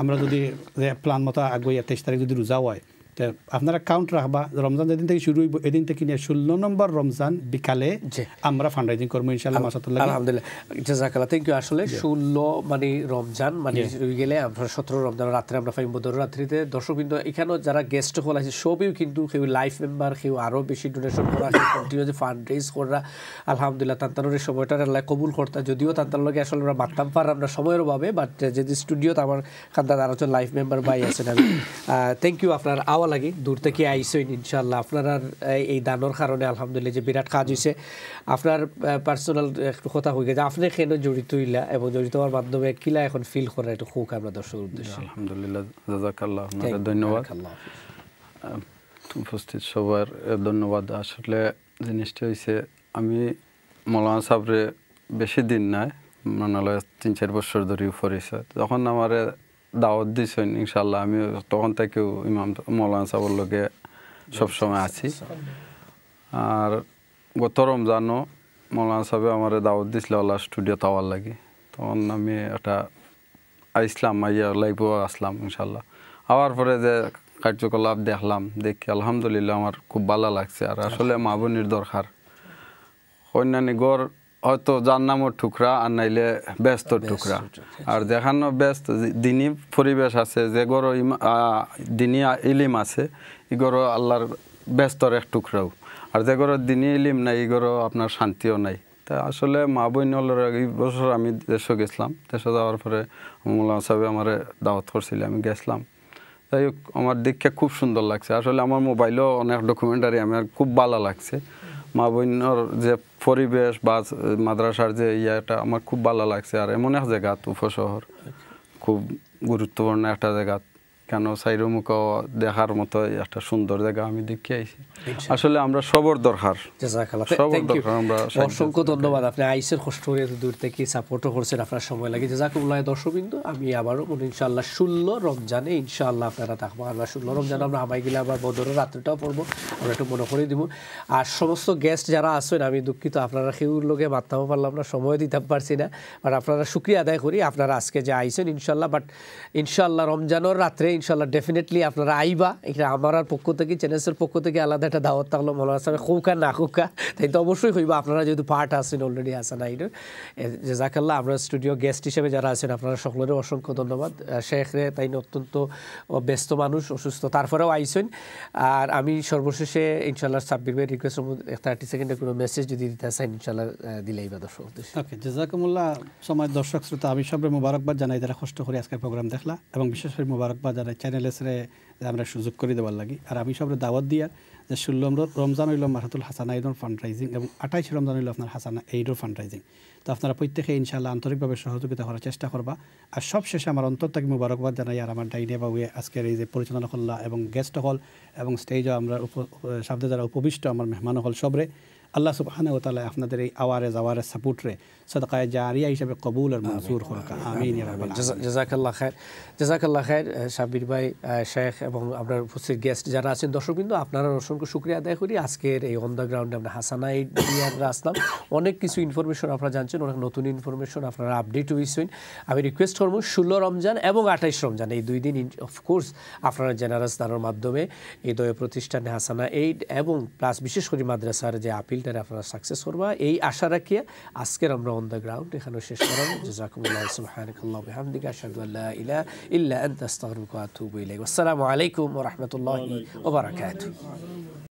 আমরা যদি প্ল্যান মতো আগুয়া তেইশ তারিখ যদি রোজা হয় আপনারা কাউন্ট রাখবা রমজান যেদিন থেকে শুরু হইবো এদিন থেকে নিয়ে ষোলো নম্বর রমজান বিকালে আমরা ফান্ডাইজিং করবো ইনশাল্লাহ আলহামদুলিল্লাহ জাকালা থ্যাংক ইউ আসলে ষোলো মানে রমজান মানে গেলে আমরা সতেরো রমজান রাত্রে আমরা ফাইম বদর রাত্রিতে দর্শক কিন্তু এখানেও যারা গেস্ট হল আছে সবই কিন্তু কেউ লাইফ মেম্বার কেউ আরও বেশি ডোনেশন করা কন্টিনিউ যে ফান্ড রেজ করা আলহামদুলিল্লাহ তান্তানোর সময়টা আল্লাহ কবুল করতে যদিও তান্তার আসলে আমরা মারতাম পার আমরা সময়ের অভাবে বাট যদি স্টুডিওতে আমার খান্তান আরো লাইফ মেম্বার বাই আছেন আমি থ্যাংক ইউ আপনার আওয়ার যাওয়া লাগে দূর থেকে আইসই ইনশাল্লাহ আপনার এই দানোর কারণে আলহামদুলিল্লাহ যে বিরাট কাজ হয়েছে আপনার পার্সোনাল একটু কথা হয়ে গেছে আপনি কেন জড়িত হইলা এবং জড়িত হওয়ার মাধ্যমে কিলা এখন ফিল করা একটু সুখ আমরা দর্শক উদ্দেশ্যে আলহামদুলিল্লাহ জাজাকাল্লাহ আপনাকে ধন্যবাদ উপস্থিত সবার ধন্যবাদ আসলে জিনিসটা হয়েছে আমি মৌলানা সাবরে বেশি দিন নাই মনে তিন চার বছর ধরে পড়েছে তখন আমার দাওয়াত দিয়েছেন ইনশাল্লাহ আমি তখন থেকেও ইমাম মৌলানা সাহেবের লোকে সবসময় আছি আর গত রমজানও মৌলানা সাহেব আমার দাওয়াত দিয়েছিল আল্লাহ স্টুডিও তাওয়ার লাগে তখন আমি একটা আইসলাম আইয়া লাইফও আসলাম ইনশাল্লাহ আওয়ার পরে যে কার্যকলাপ দেখলাম দেখি আলহামদুলিল্লাহ আমার খুব ভালো লাগছে আর আসলে মা বোনের দরকার অন্যান্য গড় হয়তো জান্নামর ঠুকরা আর নাইলে ব্যস্ত ঠুকরা আচ্ছা, আচ্ছা। আর দেখানো ব্যস্ত দিনই পরিবেশ আছে যে গরো দিনই ইলিম আছে গরো আল্লাহর ব্যস্তর এক টুকরাও আর যে গরো দিনই ইলিম নাই ইগরো আপনার শান্তিও নাই তা আসলে মা বইনলের এই বছর আমি দেশে গেছিলাম দেশে যাওয়ার পরে মোল্লা সাহেব আমার দাওয়াত করছিল আমি গেছিলাম যাই হোক আমার দেখে খুব সুন্দর লাগছে আসলে আমার মোবাইলেও অনেক ডকুমেন্টারি আমার খুব ভালো লাগছে মা বইনর যে পরিবেশ বা মাদ্রাসার যে ইয়েটা আমার খুব ভালো লাগছে আর এমন এক জায়গা উপশহর শহর আচ্ছা। খুব গুরুত্বপূর্ণ একটা জায়গা কেন সাইরমুখ দেখার মতো একটা সুন্দর জায়গা আমি দেখে আইছি আসলে আমরা সবর দরকার অসংখ্য ধন্যবাদ আপনি আইসের কষ্ট করে দূর থেকে সাপোর্টও করছেন আপনার সময় লাগে যাকে জাজাকুল্লাহ দর্শকবৃন্দ আমি আবারও বলি ইনশাআল্লাহ ষোলো রমজানে ইনশাআল্লাহ আপনারা থাকবো আমরা ষোলো রমজান আমরা আমায় গেলে আবার বদরের রাত্রিটাও পড়বো আমরা একটু মনে করে দিব আর সমস্ত গেস্ট যারা আছেন আমি দুঃখিত আপনারা সেই লোকে বার্তাও পারলাম না সময় দিতে পারছি না বাট আপনারা সুক্রিয়া আদায় করি আপনারা আজকে যে আইসেন ইনশাআল্লাহ বাট ইনশাআল্লাহ রমজানের রাত্রে ইনশাল্লাহ ডেফিনেটলি আপনারা আইবা এখানে আমার পক্ষ থেকে চ্যানেলসের পক্ষ থেকে আলাদা একটা দাওয়াত থাকলো মনে আসলে খুকা না খুকা তাই তো অবশ্যই হইবা আপনারা যেহেতু পার্ট আছেন অলরেডি আসেন আইডের জাকাল্লাহ আমরা স্টুডিও গেস্ট হিসেবে যারা আছেন আপনারা সকলেরও অসংখ্য ধন্যবাদ শেখ রে তাই অত্যন্ত ব্যস্ত মানুষ অসুস্থ তারপরেও আইসেন আর আমি সর্বশেষে ইনশাল্লাহ সাব্বির ভাই রিকোয়েস্ট থার্টি সেকেন্ডে কোনো মেসেজ যদি দিতে আসেন ইনশাল্লাহ দিলেই বা দর্শক ওকে জেজাকুমুল্লাহ সময় দর্শক শ্রোতা আমি সবাই মোবারকবাদ জানাই যারা কষ্ট করে আজকের প্রোগ্রাম দেখলা এবং বিশেষ করে মোবারকবাদ চ্যানেলেসরে আমরা সুযোগ করে দেওয়ার লাগে আর আমি সবরে দাওয়াত দিয়া যে ষোলো রমজান হইল মারাতুল হাসান এইডর ফান্ড রাইজিং এবং আঠাইশ রমজান হইল আপনার হাসান এইডর ফান্ড রাইজিং তো আপনারা প্রত্যেকে ইনশাল্লাহ আন্তরিকভাবে সহযোগিতা করার চেষ্টা করবা আর সবশেষে আমার অন্তর থেকে মুবারকবাদ জানাই আর আমার ডাইনে উয়ে আজকের এই যে পরিচালনা হল্লা এবং গেস্ট হল এবং স্টেজও আমরা সাবদে যারা উপবিষ্ট আমার মেহমান হল সবরে আল্লাহ সুবহান ও তালা আপনাদের এই আওয়ারে জাওয়ারের সাপোর্টরে সদকায় জারিয়া হিসাবে কবুল আর মনসুর হোক আমিন জাজাকাল্লাহ খায়ের জাজাকাল্লাহ খায়ের সাবির ভাই শেখ এবং আপনার উপস্থিত গেস্ট যারা আছেন দর্শকবৃন্দ আপনারা অসংখ্য শুক্রিয়া আদায় করি আজকের এই অন্ডারগ্রাউন্ডে আমরা হাসানাই ডিয়ার আসলাম অনেক কিছু ইনফরমেশন আপনারা জানছেন অনেক নতুন ইনফরমেশন আপনারা আপডেট হয়েছেন আমি রিকোয়েস্ট করবো ষোলো রমজান এবং আঠাইশ রমজান এই দুই দিন অফকোর্স আপনারা জেনারাস দানোর মাধ্যমে এই দয় প্রতিষ্ঠানে হাসানা এইড এবং প্লাস বিশেষ করে মাদ্রাসার যে আপিল এটার আপনারা সাকসেস করবা এই আশা রাখিয়া আজকের আমরা অন দ্য গ্রাউন্ড এখানেও শেষ করাবো জাজাকুমুল্লাহ সুবাহানিকাল্লাহ হামদিকা আশহাদুল্লাহ ইলা ইল্লা আনতা আস্তাগফিরুকা ওয়া আতুবু ইলাইক আসসালামু আলাইকুম ওয়া রাহমাতুল্লাহি ওয়া বারাকাতুহু